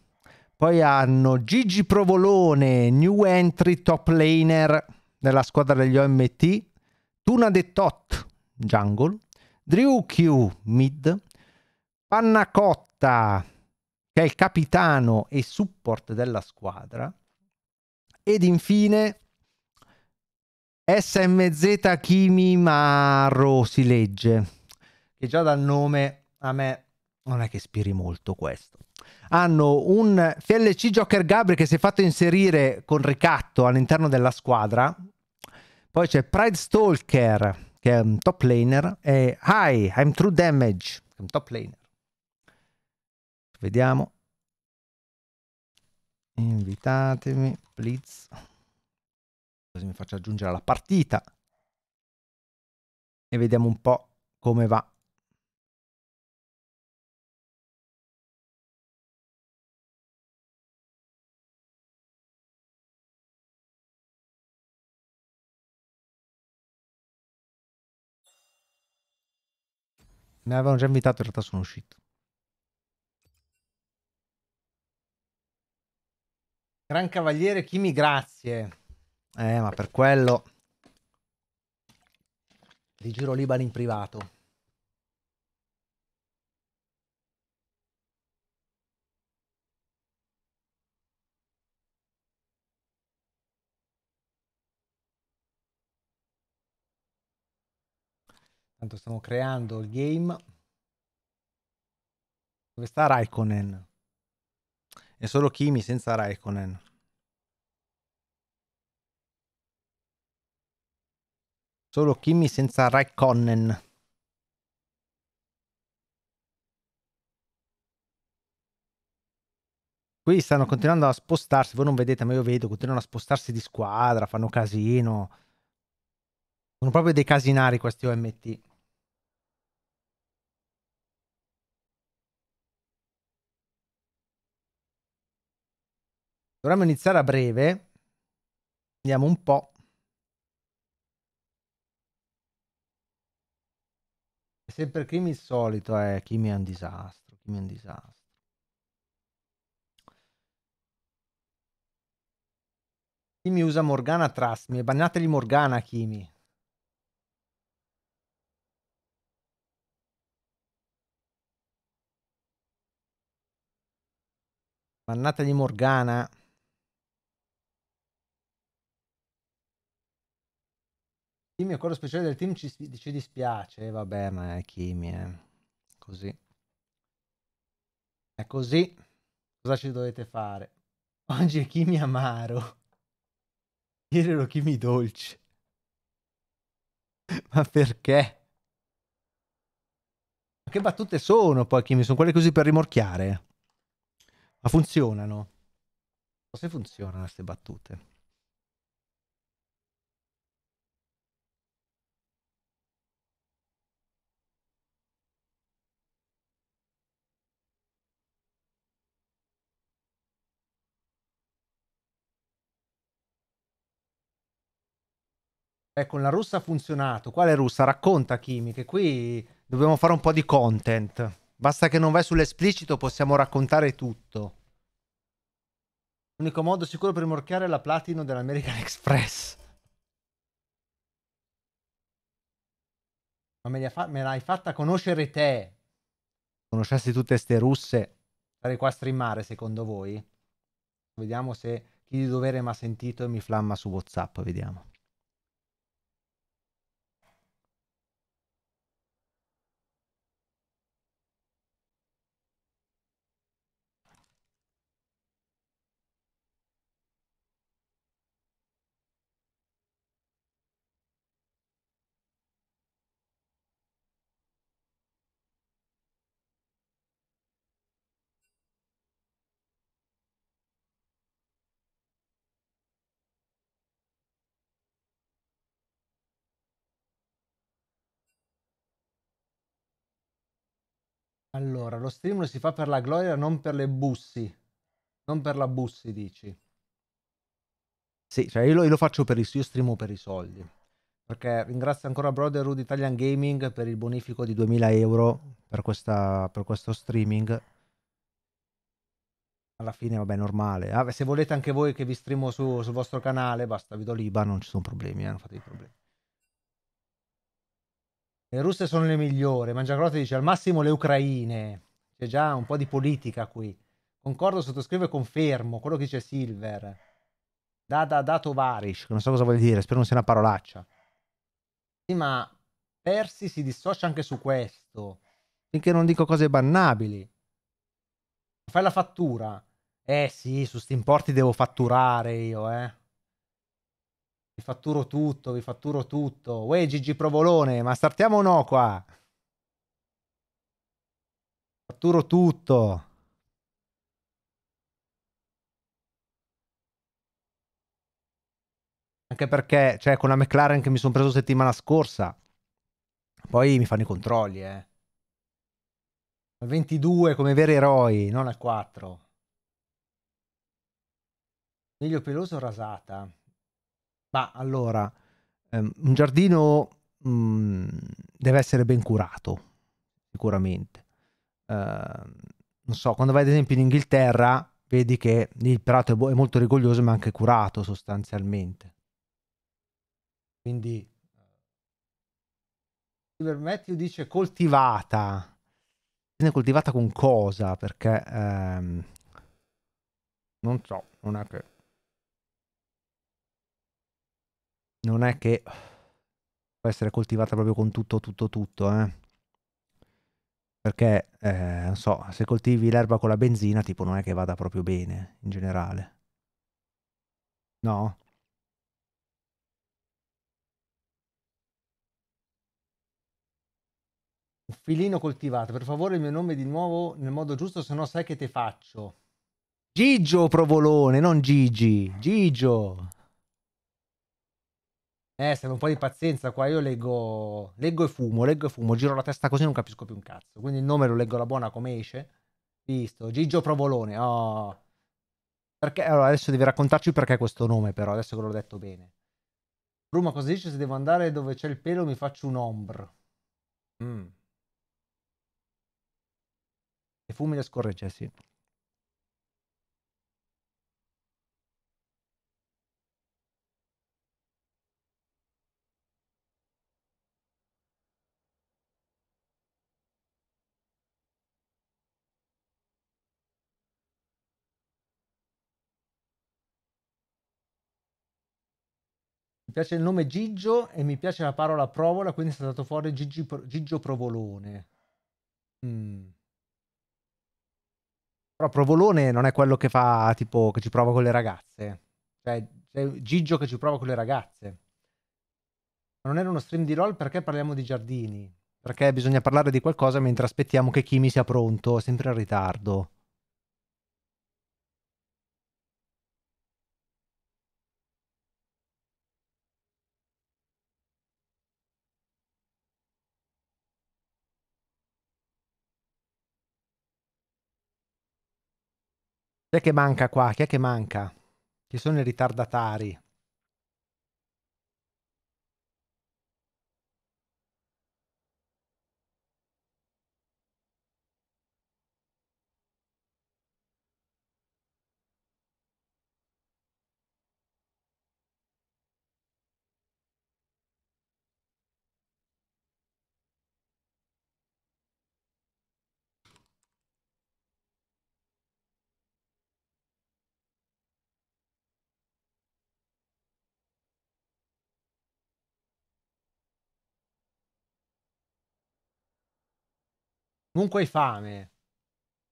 S1: Poi hanno Gigi Provolone, new entry top laner della squadra degli OMT, Tuna de Tot, jungle, Drew Q, mid, Panna Cotta, che è il capitano e support della squadra, ed infine SMZ Kimi Maro si legge che già dal nome a me non è che ispiri molto questo. Hanno un FLC Joker Gabri che si è fatto inserire con ricatto all'interno della squadra. Poi c'è Pride Stalker, che è un top laner, e Hi, I'm True Damage, che è un top laner. Vediamo. Invitatemi, please. Così mi faccio aggiungere alla partita. E vediamo un po' come va. Mi avevano già invitato, in realtà sono uscito. Gran Cavaliere Kimi, grazie. Eh, ma per quello... Di giro libano in privato. Intanto stiamo creando il game. Dove sta Raikkonen? È solo Kimi senza Raikkonen. Solo Kimi senza Raikkonen. Qui stanno continuando a spostarsi, voi non vedete ma io vedo, continuano a spostarsi di squadra, fanno casino. Sono proprio dei casinari questi OMT. Dovremmo iniziare a breve. Vediamo un po'. È sempre Kimi il solito, eh. Kimi è un disastro, Kimi è un disastro. Kimi usa Morgana Trust me, bannategli Morgana Kimi. di Morgana. Kimi è quello speciale del team, ci, ci dispiace, eh, vabbè, ma è Kimi, è eh. così. È così. Cosa ci dovete fare? [LAUGHS] Oggi è Kimi amaro. Ieri ero Kimi dolce. [LAUGHS] ma perché? Ma che battute sono poi Kimi? Sono quelle così per rimorchiare? Ma funzionano? Forse funzionano queste battute. Beh, con la russa ha funzionato. Quale russa? Racconta Kimi che qui dobbiamo fare un po' di content. Basta che non vai sull'esplicito, possiamo raccontare tutto. L'unico modo sicuro per rimorchiare è la platino dell'American [LAUGHS] Express. Ma me, fa- me l'hai fatta conoscere te. Conoscessi tutte ste russe, sarei qua a streamare secondo voi? Vediamo se chi di dovere mi ha sentito e mi flamma su WhatsApp, vediamo. Allora, lo stream si fa per la gloria, non per le bussi. Non per la bussi, dici. Sì, cioè io lo, io lo faccio per i io streamo per i soldi. Perché ringrazio ancora Brotherhood Italian Gaming per il bonifico di 2000 euro per, questa, per questo streaming. Alla fine, vabbè, normale. Ah, se volete anche voi che vi streamo su, sul vostro canale, basta, vi do l'IBA, non ci sono problemi, eh, non fate i problemi le russe sono le migliori, Mangiacrotti dice al massimo le ucraine, c'è già un po' di politica qui. Concordo, sottoscrivo e confermo quello che dice Silver. Da da da Tovarish, non so cosa vuol dire, spero non sia una parolaccia. Sì, ma Persi si dissocia anche su questo. Finché non dico cose bannabili. Fai la fattura. Eh sì, su sti importi devo fatturare io, eh vi fatturo tutto, vi fatturo tutto. Uè, Gigi Provolone, ma startiamo o no qua? Fatturo tutto. Anche perché, cioè, con la McLaren che mi sono preso settimana scorsa, poi mi fanno i controlli, eh. Al 22 come veri eroi, non al 4. Meglio Peloso o rasata. Ma allora, um, un giardino um, deve essere ben curato, sicuramente. Uh, non so, quando vai ad esempio in Inghilterra, vedi che il prato è, bo- è molto rigoglioso ma anche curato sostanzialmente. Quindi Matthew dice coltivata. Viene coltivata con cosa? Perché ehm, non so, non è che non è che può essere coltivata proprio con tutto, tutto, tutto, eh. Perché, eh, non so, se coltivi l'erba con la benzina, tipo, non è che vada proprio bene, in generale. No? Un filino coltivato, per favore il mio nome di nuovo nel modo giusto, se no sai che te faccio. Gigio Provolone, non Gigi. Gigio. Eh, serve un po' di pazienza qua. Io leggo, leggo e fumo, leggo e fumo, giro la testa così non capisco più un cazzo. Quindi il nome lo leggo la buona come esce. Visto, Gigio Provolone. Oh. Perché allora adesso devi raccontarci perché questo nome, però, adesso che l'ho detto bene. Bruma cosa dice? Se devo andare dove c'è il pelo mi faccio un ombro. Mm. E fumi le scorreggia, cioè, sì. Mi piace il nome Gigio e mi piace la parola provola, quindi è stato fuori Gigi, Gigio Provolone. Mm. Però Provolone non è quello che fa, tipo, che ci prova con le ragazze. Cioè, c'è Gigio che ci prova con le ragazze. Ma non era uno stream di LOL perché parliamo di giardini? Perché bisogna parlare di qualcosa mentre aspettiamo che Kimi sia pronto, sempre in ritardo. Chi è che manca qua? Chi è che manca? Ci sono i ritardatari. Comunque hai fame.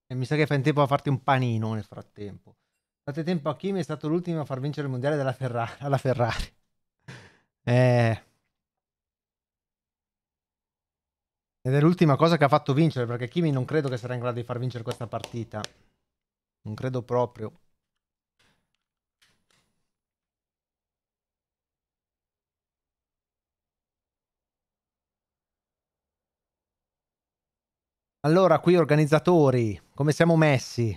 S1: E mi sa che fai in tempo a farti un panino nel frattempo. Date tempo a Kimi, è stato l'ultimo a far vincere il mondiale della Ferrari, [LAUGHS] alla Ferrari. Eh... Ed è l'ultima cosa che ha fatto vincere, perché Kimi non credo che sarà in grado di far vincere questa partita. Non credo proprio. Allora, qui organizzatori, come siamo messi?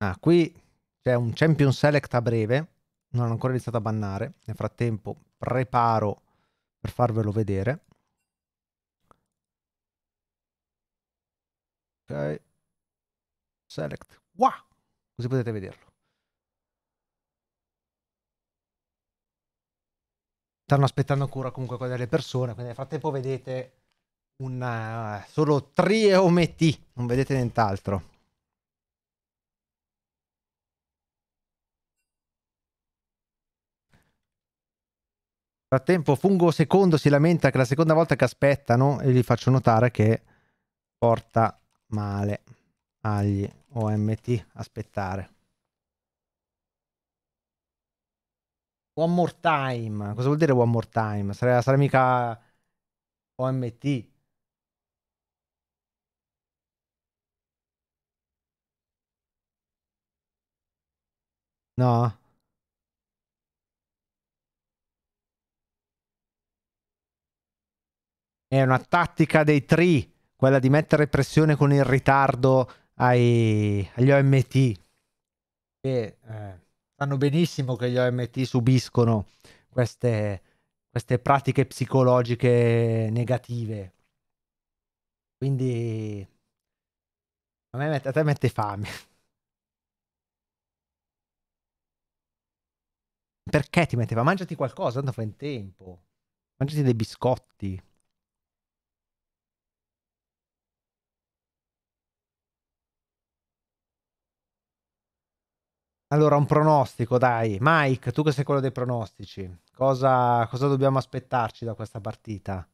S1: Ah, qui c'è un Champion Select a breve, non ho ancora iniziato a bannare, nel frattempo preparo per farvelo vedere. Ok, Select, wow, così potete vederlo. stanno aspettando ancora comunque quelle delle persone, quindi nel frattempo vedete una, eh, solo triometì, non vedete nient'altro. Nel frattempo Fungo secondo si lamenta che la seconda volta che aspettano e gli faccio notare che porta male agli OMT aspettare. One more time. Cosa vuol dire one more time? Sarebbe sarà mica OMT. No. È una tattica dei tri, quella di mettere pressione con il ritardo ai, agli OMT. E, eh sanno benissimo che gli OMT subiscono queste, queste pratiche psicologiche negative. Quindi a, me, a te mette fame. Perché ti metteva? Mangiati qualcosa, tanto fa in tempo. Mangiati dei biscotti. Allora, un pronostico, dai. Mike, tu che sei quello dei pronostici, cosa, cosa dobbiamo aspettarci da questa partita?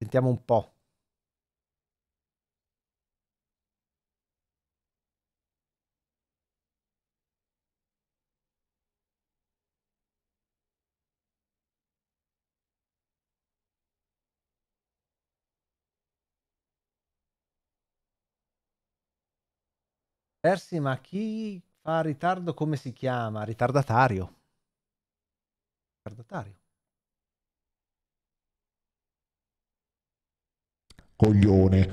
S1: Sentiamo un po'. Persi, ma chi fa ritardo come si chiama? Ritardatario. Ritardatario.
S2: Coglione.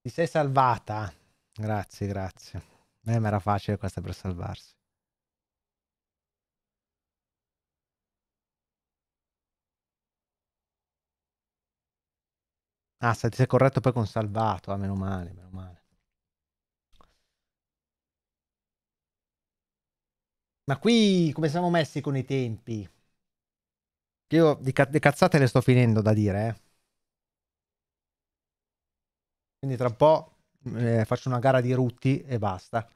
S1: Ti sei salvata. Grazie, grazie. Eh, ma era facile questa per salvarsi. Ah, se ti sei corretto poi con salvato, ah, meno male, meno male. Ma qui come siamo messi con i tempi? Io di, ca di cazzate le sto finendo da dire, eh. Quindi tra un po' eh, faccio una gara di rutti e basta.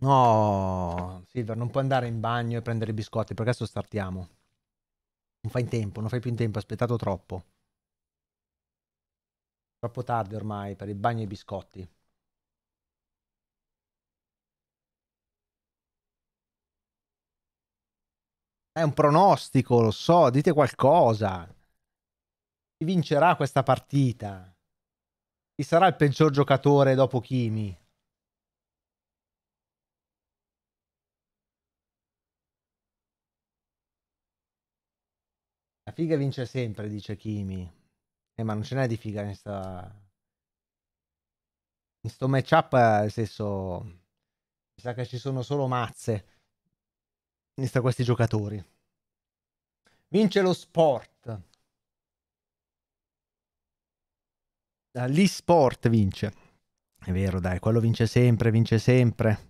S1: No, Silver, non puoi andare in bagno e prendere i biscotti perché adesso startiamo. Non fai in tempo, non fai più in tempo, aspettato troppo. Troppo tardi ormai per il bagno e i biscotti. È un pronostico, lo so, dite qualcosa. Chi vincerà questa partita? Chi sarà il peggior giocatore dopo Kimi? La figa vince sempre, dice Kimi. Eh, ma non ce n'è di figa in questa... In sto matchup, nel senso... Mi sa che ci sono solo mazze. In questi giocatori. Vince lo sport. L'e-sport vince. È vero, dai, quello vince sempre, vince sempre.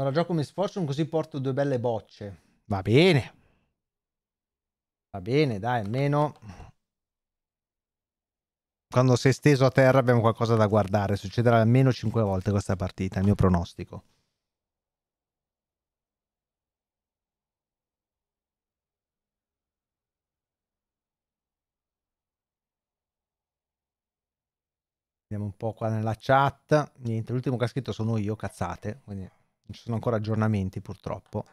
S1: Ora gioco Miss sforzo, così porto due belle bocce. Va bene. Va bene, dai, almeno quando sei steso a terra abbiamo qualcosa da guardare. Succederà almeno 5 volte questa partita, il mio pronostico. Vediamo un po' qua nella chat. Niente, l'ultimo che ha scritto sono io, cazzate, quindi non ci sono ancora aggiornamenti purtroppo.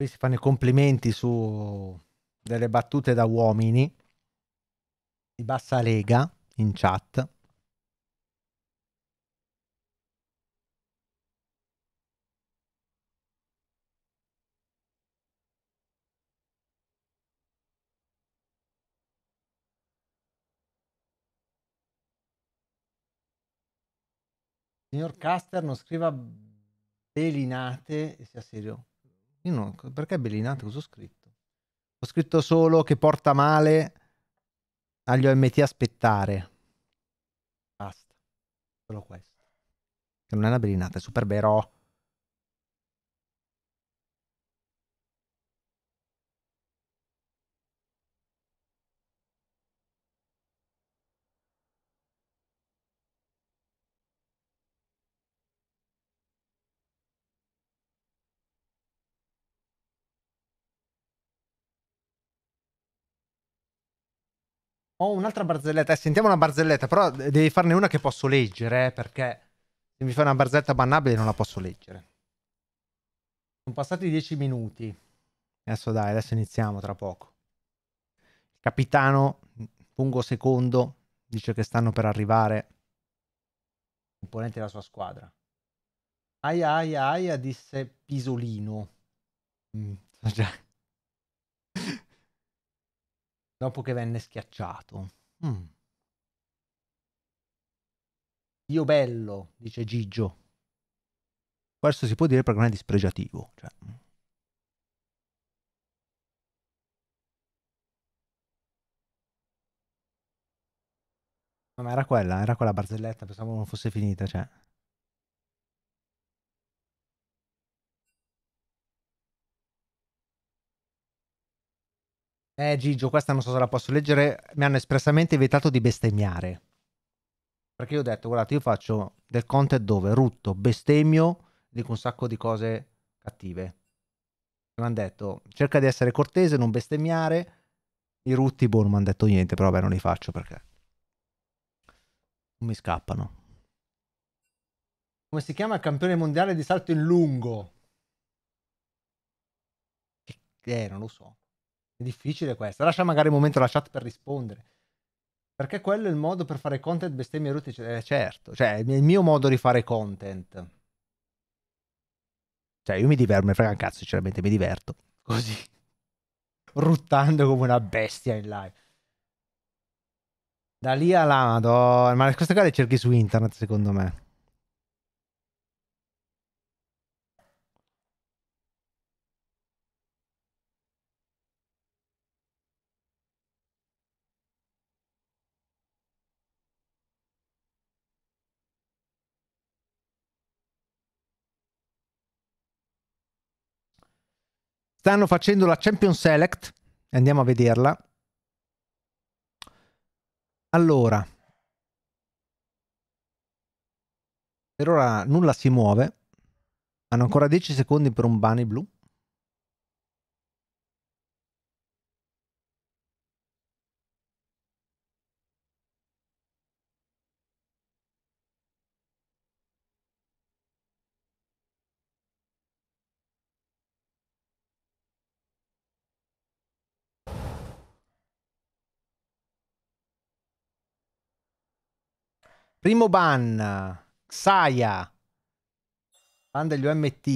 S1: Qui si fanno i complimenti su delle battute da uomini di bassa lega in chat. Signor Caster non scriva belinate, sia serio. Io non, perché Bellinati cosa ho scritto? Ho scritto solo che porta male agli OMT aspettare. Basta. Solo questo. Che non è una Bellinata, è Super Berò. Ho un'altra barzelletta. Eh, sentiamo una barzelletta, però devi farne una che posso leggere, eh, perché se mi fai una barzelletta bannabile non la posso leggere. Sono passati dieci minuti. Adesso dai, adesso iniziamo tra poco. Il capitano Fungo secondo dice che stanno per arrivare i componenti della sua squadra. Aia aia aia disse Pisolino.
S2: Mm, [LAUGHS] già
S1: dopo che venne schiacciato. Mm. Dio bello, dice Gigio. Questo si può dire perché non è dispregiativo. Cioè. Ma era quella, era quella barzelletta, pensavo non fosse finita, cioè. Eh Gigio, questa non so se la posso leggere, mi hanno espressamente vietato di bestemmiare. Perché io ho detto, guardate, io faccio del content dove rutto, bestemmio, dico un sacco di cose cattive. Mi hanno detto, cerca di essere cortese, non bestemmiare. I rutti, boh, non mi hanno detto niente, però vabbè, non li faccio perché... Non mi scappano. Come si chiama il campione mondiale di salto in lungo? Eh, non lo so. È difficile questo. Lascia magari un momento la chat per rispondere. Perché quello è il modo per fare content bestemmie erotiche. Cioè, eh, certo, cioè è il mio modo di fare content. Cioè io mi diverto, mi frega un cazzo, sinceramente mi diverto. [LAUGHS] Così. Ruttando come una bestia in live. Da lì a là, Madonna. Ma queste cose le cerchi su internet, secondo me. Stanno facendo la Champion Select, andiamo a vederla. Allora, per ora nulla si muove. Hanno ancora 10 secondi per un bunny blu. Primo ban, Xaya, ban degli UMT.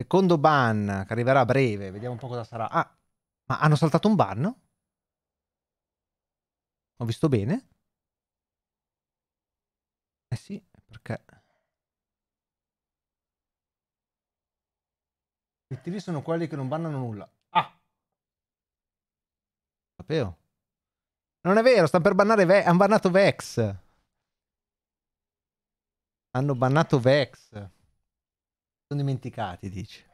S1: Secondo ban che arriverà a breve, vediamo un po' cosa sarà. Ah, ma hanno saltato un ban? Ho visto bene? Eh sì, perché... I tiri sono quelli che non bannano nulla. Ah! Sapevo. Non è vero, stanno per bannare... Ve hanno bannato Vex. Hanno bannato Vex. Sono dimenticati, dice.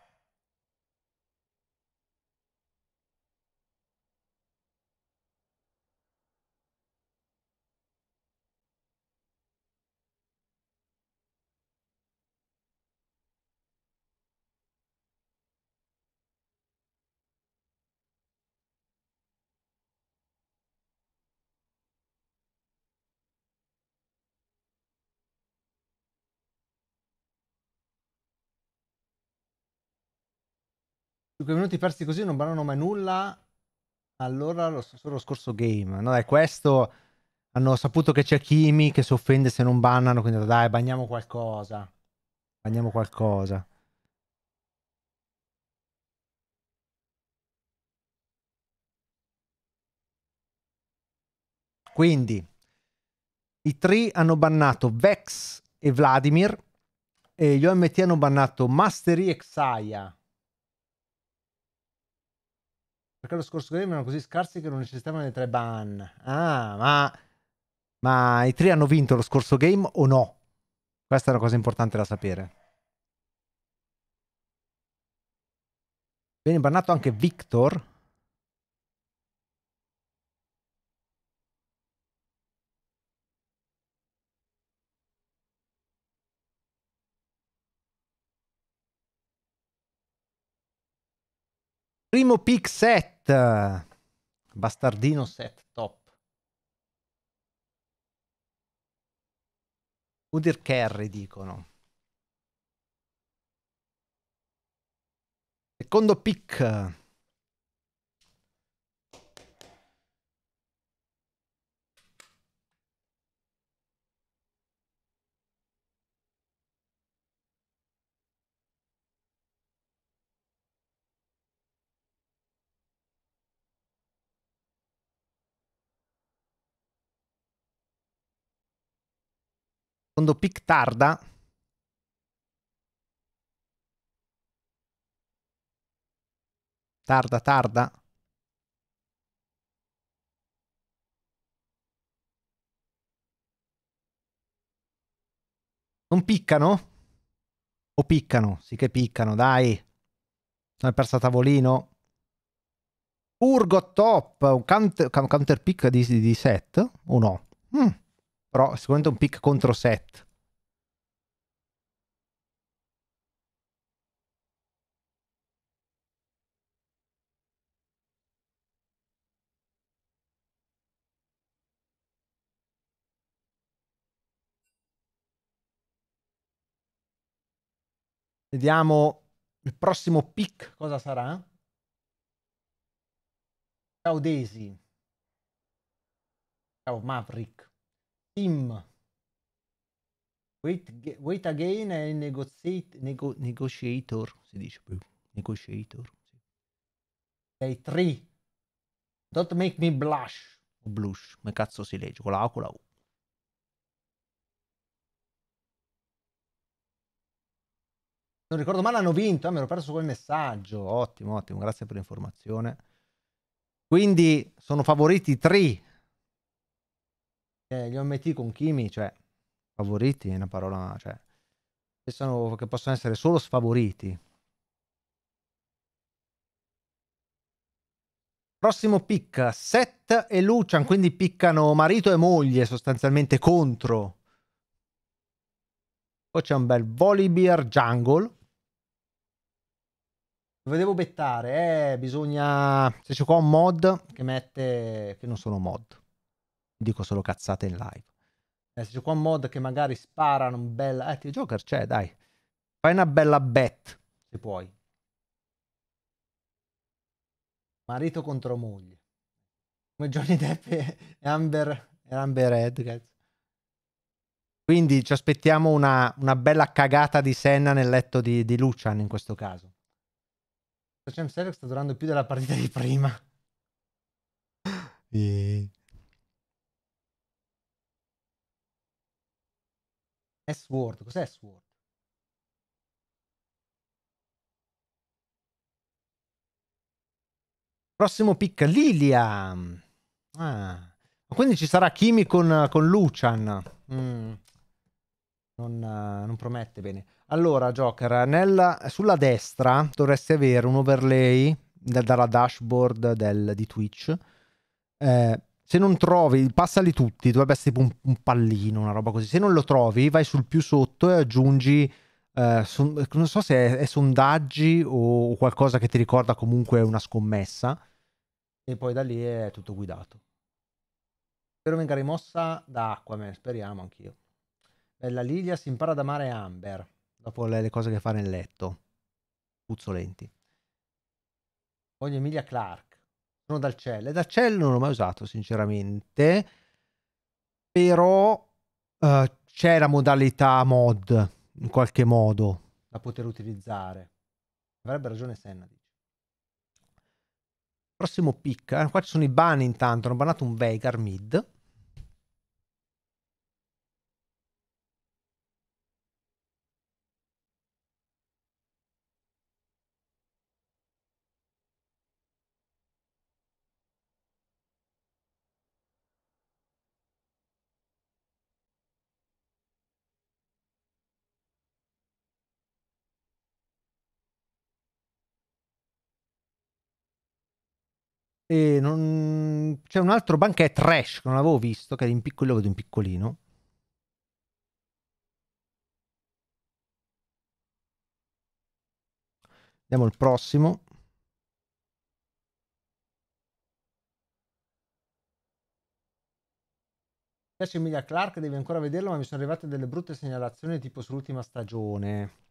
S1: 5 minuti persi così non ballano mai nulla. Allora lo, lo scorso game. No, è questo. Hanno saputo che c'è Kimi che si offende se non bannano. Quindi dai, bagniamo qualcosa. Bagniamo qualcosa. Quindi i Tree hanno bannato Vex e Vladimir. E gli OMT hanno bannato Mastery e Xaya. Perché lo scorso game erano così scarsi che non necessitavano dei tre ban. Ah, ma... Ma i tre hanno vinto lo scorso game o no? Questa è una cosa importante da sapere. Viene bannato anche Victor. Primo pick set. Bastardino set top. Udir Kerry dicono. Secondo pick. Quando Pic tarda... Tarda, tarda. Non piccano? O piccano? Sì che piccano, dai. Sono perso a tavolino. Urgo top, un counter, counter pick di, di set o no? Mm. Però sicuramente un pick contro set. Vediamo il prossimo pick cosa sarà. Ciao Daisy. Ciao Maverick. Tim. Wait, wait again è negoziate, nego, negotiator, si dice più. Negotiator. Sì. Ok, tre. Don't make me blush. O blush, come cazzo si legge? Con la o con la U? Non ricordo male, hanno vinto, eh, mi ero perso quel messaggio. Ottimo, ottimo, grazie per l'informazione. Quindi sono favoriti tre eh, gli OMT con Kimi, cioè, favoriti è una parola, cioè, pensano che possono essere solo sfavoriti. Prossimo pick, Seth e Lucian, quindi piccano marito e moglie sostanzialmente contro. Poi c'è un bel Volibear Jungle. Lo devo bettare, eh, bisogna... Se c'è qua un mod che mette... che non sono mod dico solo cazzate in live. Nel senso, qua mod che magari sparano un bel... Eh, ti Joker c'è, cioè, dai. Fai una bella bet, se puoi. Marito contro moglie. Come Johnny Depp e Amber, e Amber Ed, Quindi ci aspettiamo una, una, bella cagata di Senna nel letto di, di Lucian in questo caso. Cioè, Sam Selleck sta durando più della partita di prima. yeah. [LAUGHS] S-Word, cos'è S-Word? Prossimo pick, Lilia. Ah. Quindi ci sarà Kimi con, con Lucian. Mm. Non, non, promette bene. Allora, Joker, nella, sulla destra dovresti avere un overlay dalla dashboard del, di Twitch eh, se non trovi, passali tutti, dovrebbe essere tipo un, un, pallino, una roba così. Se non lo trovi, vai sul più sotto e aggiungi, eh, son, non so se è, è sondaggi o, qualcosa che ti ricorda comunque una scommessa. E poi da lì è tutto guidato. Spero venga rimossa da Aquaman, speriamo anch'io. Bella Lilia si impara ad amare Amber, dopo le, le cose che fa nel letto. Puzzolenti. Voglio Emilia Clark sono dal CEL. Dal CEL non l'ho mai usato, sinceramente, però uh, c'è la modalità mod, in qualche modo, da poter utilizzare. Avrebbe ragione Senna, Prossimo pick, eh, qua ci sono i ban intanto, hanno banato un Vegar mid. E non... C'è un altro banchetto trash che non avevo visto, che è in piccolo, vedo in piccolino. Vediamo il prossimo. Adesso Emilia Clark devi ancora vederlo, ma mi sono arrivate delle brutte segnalazioni tipo sull'ultima stagione.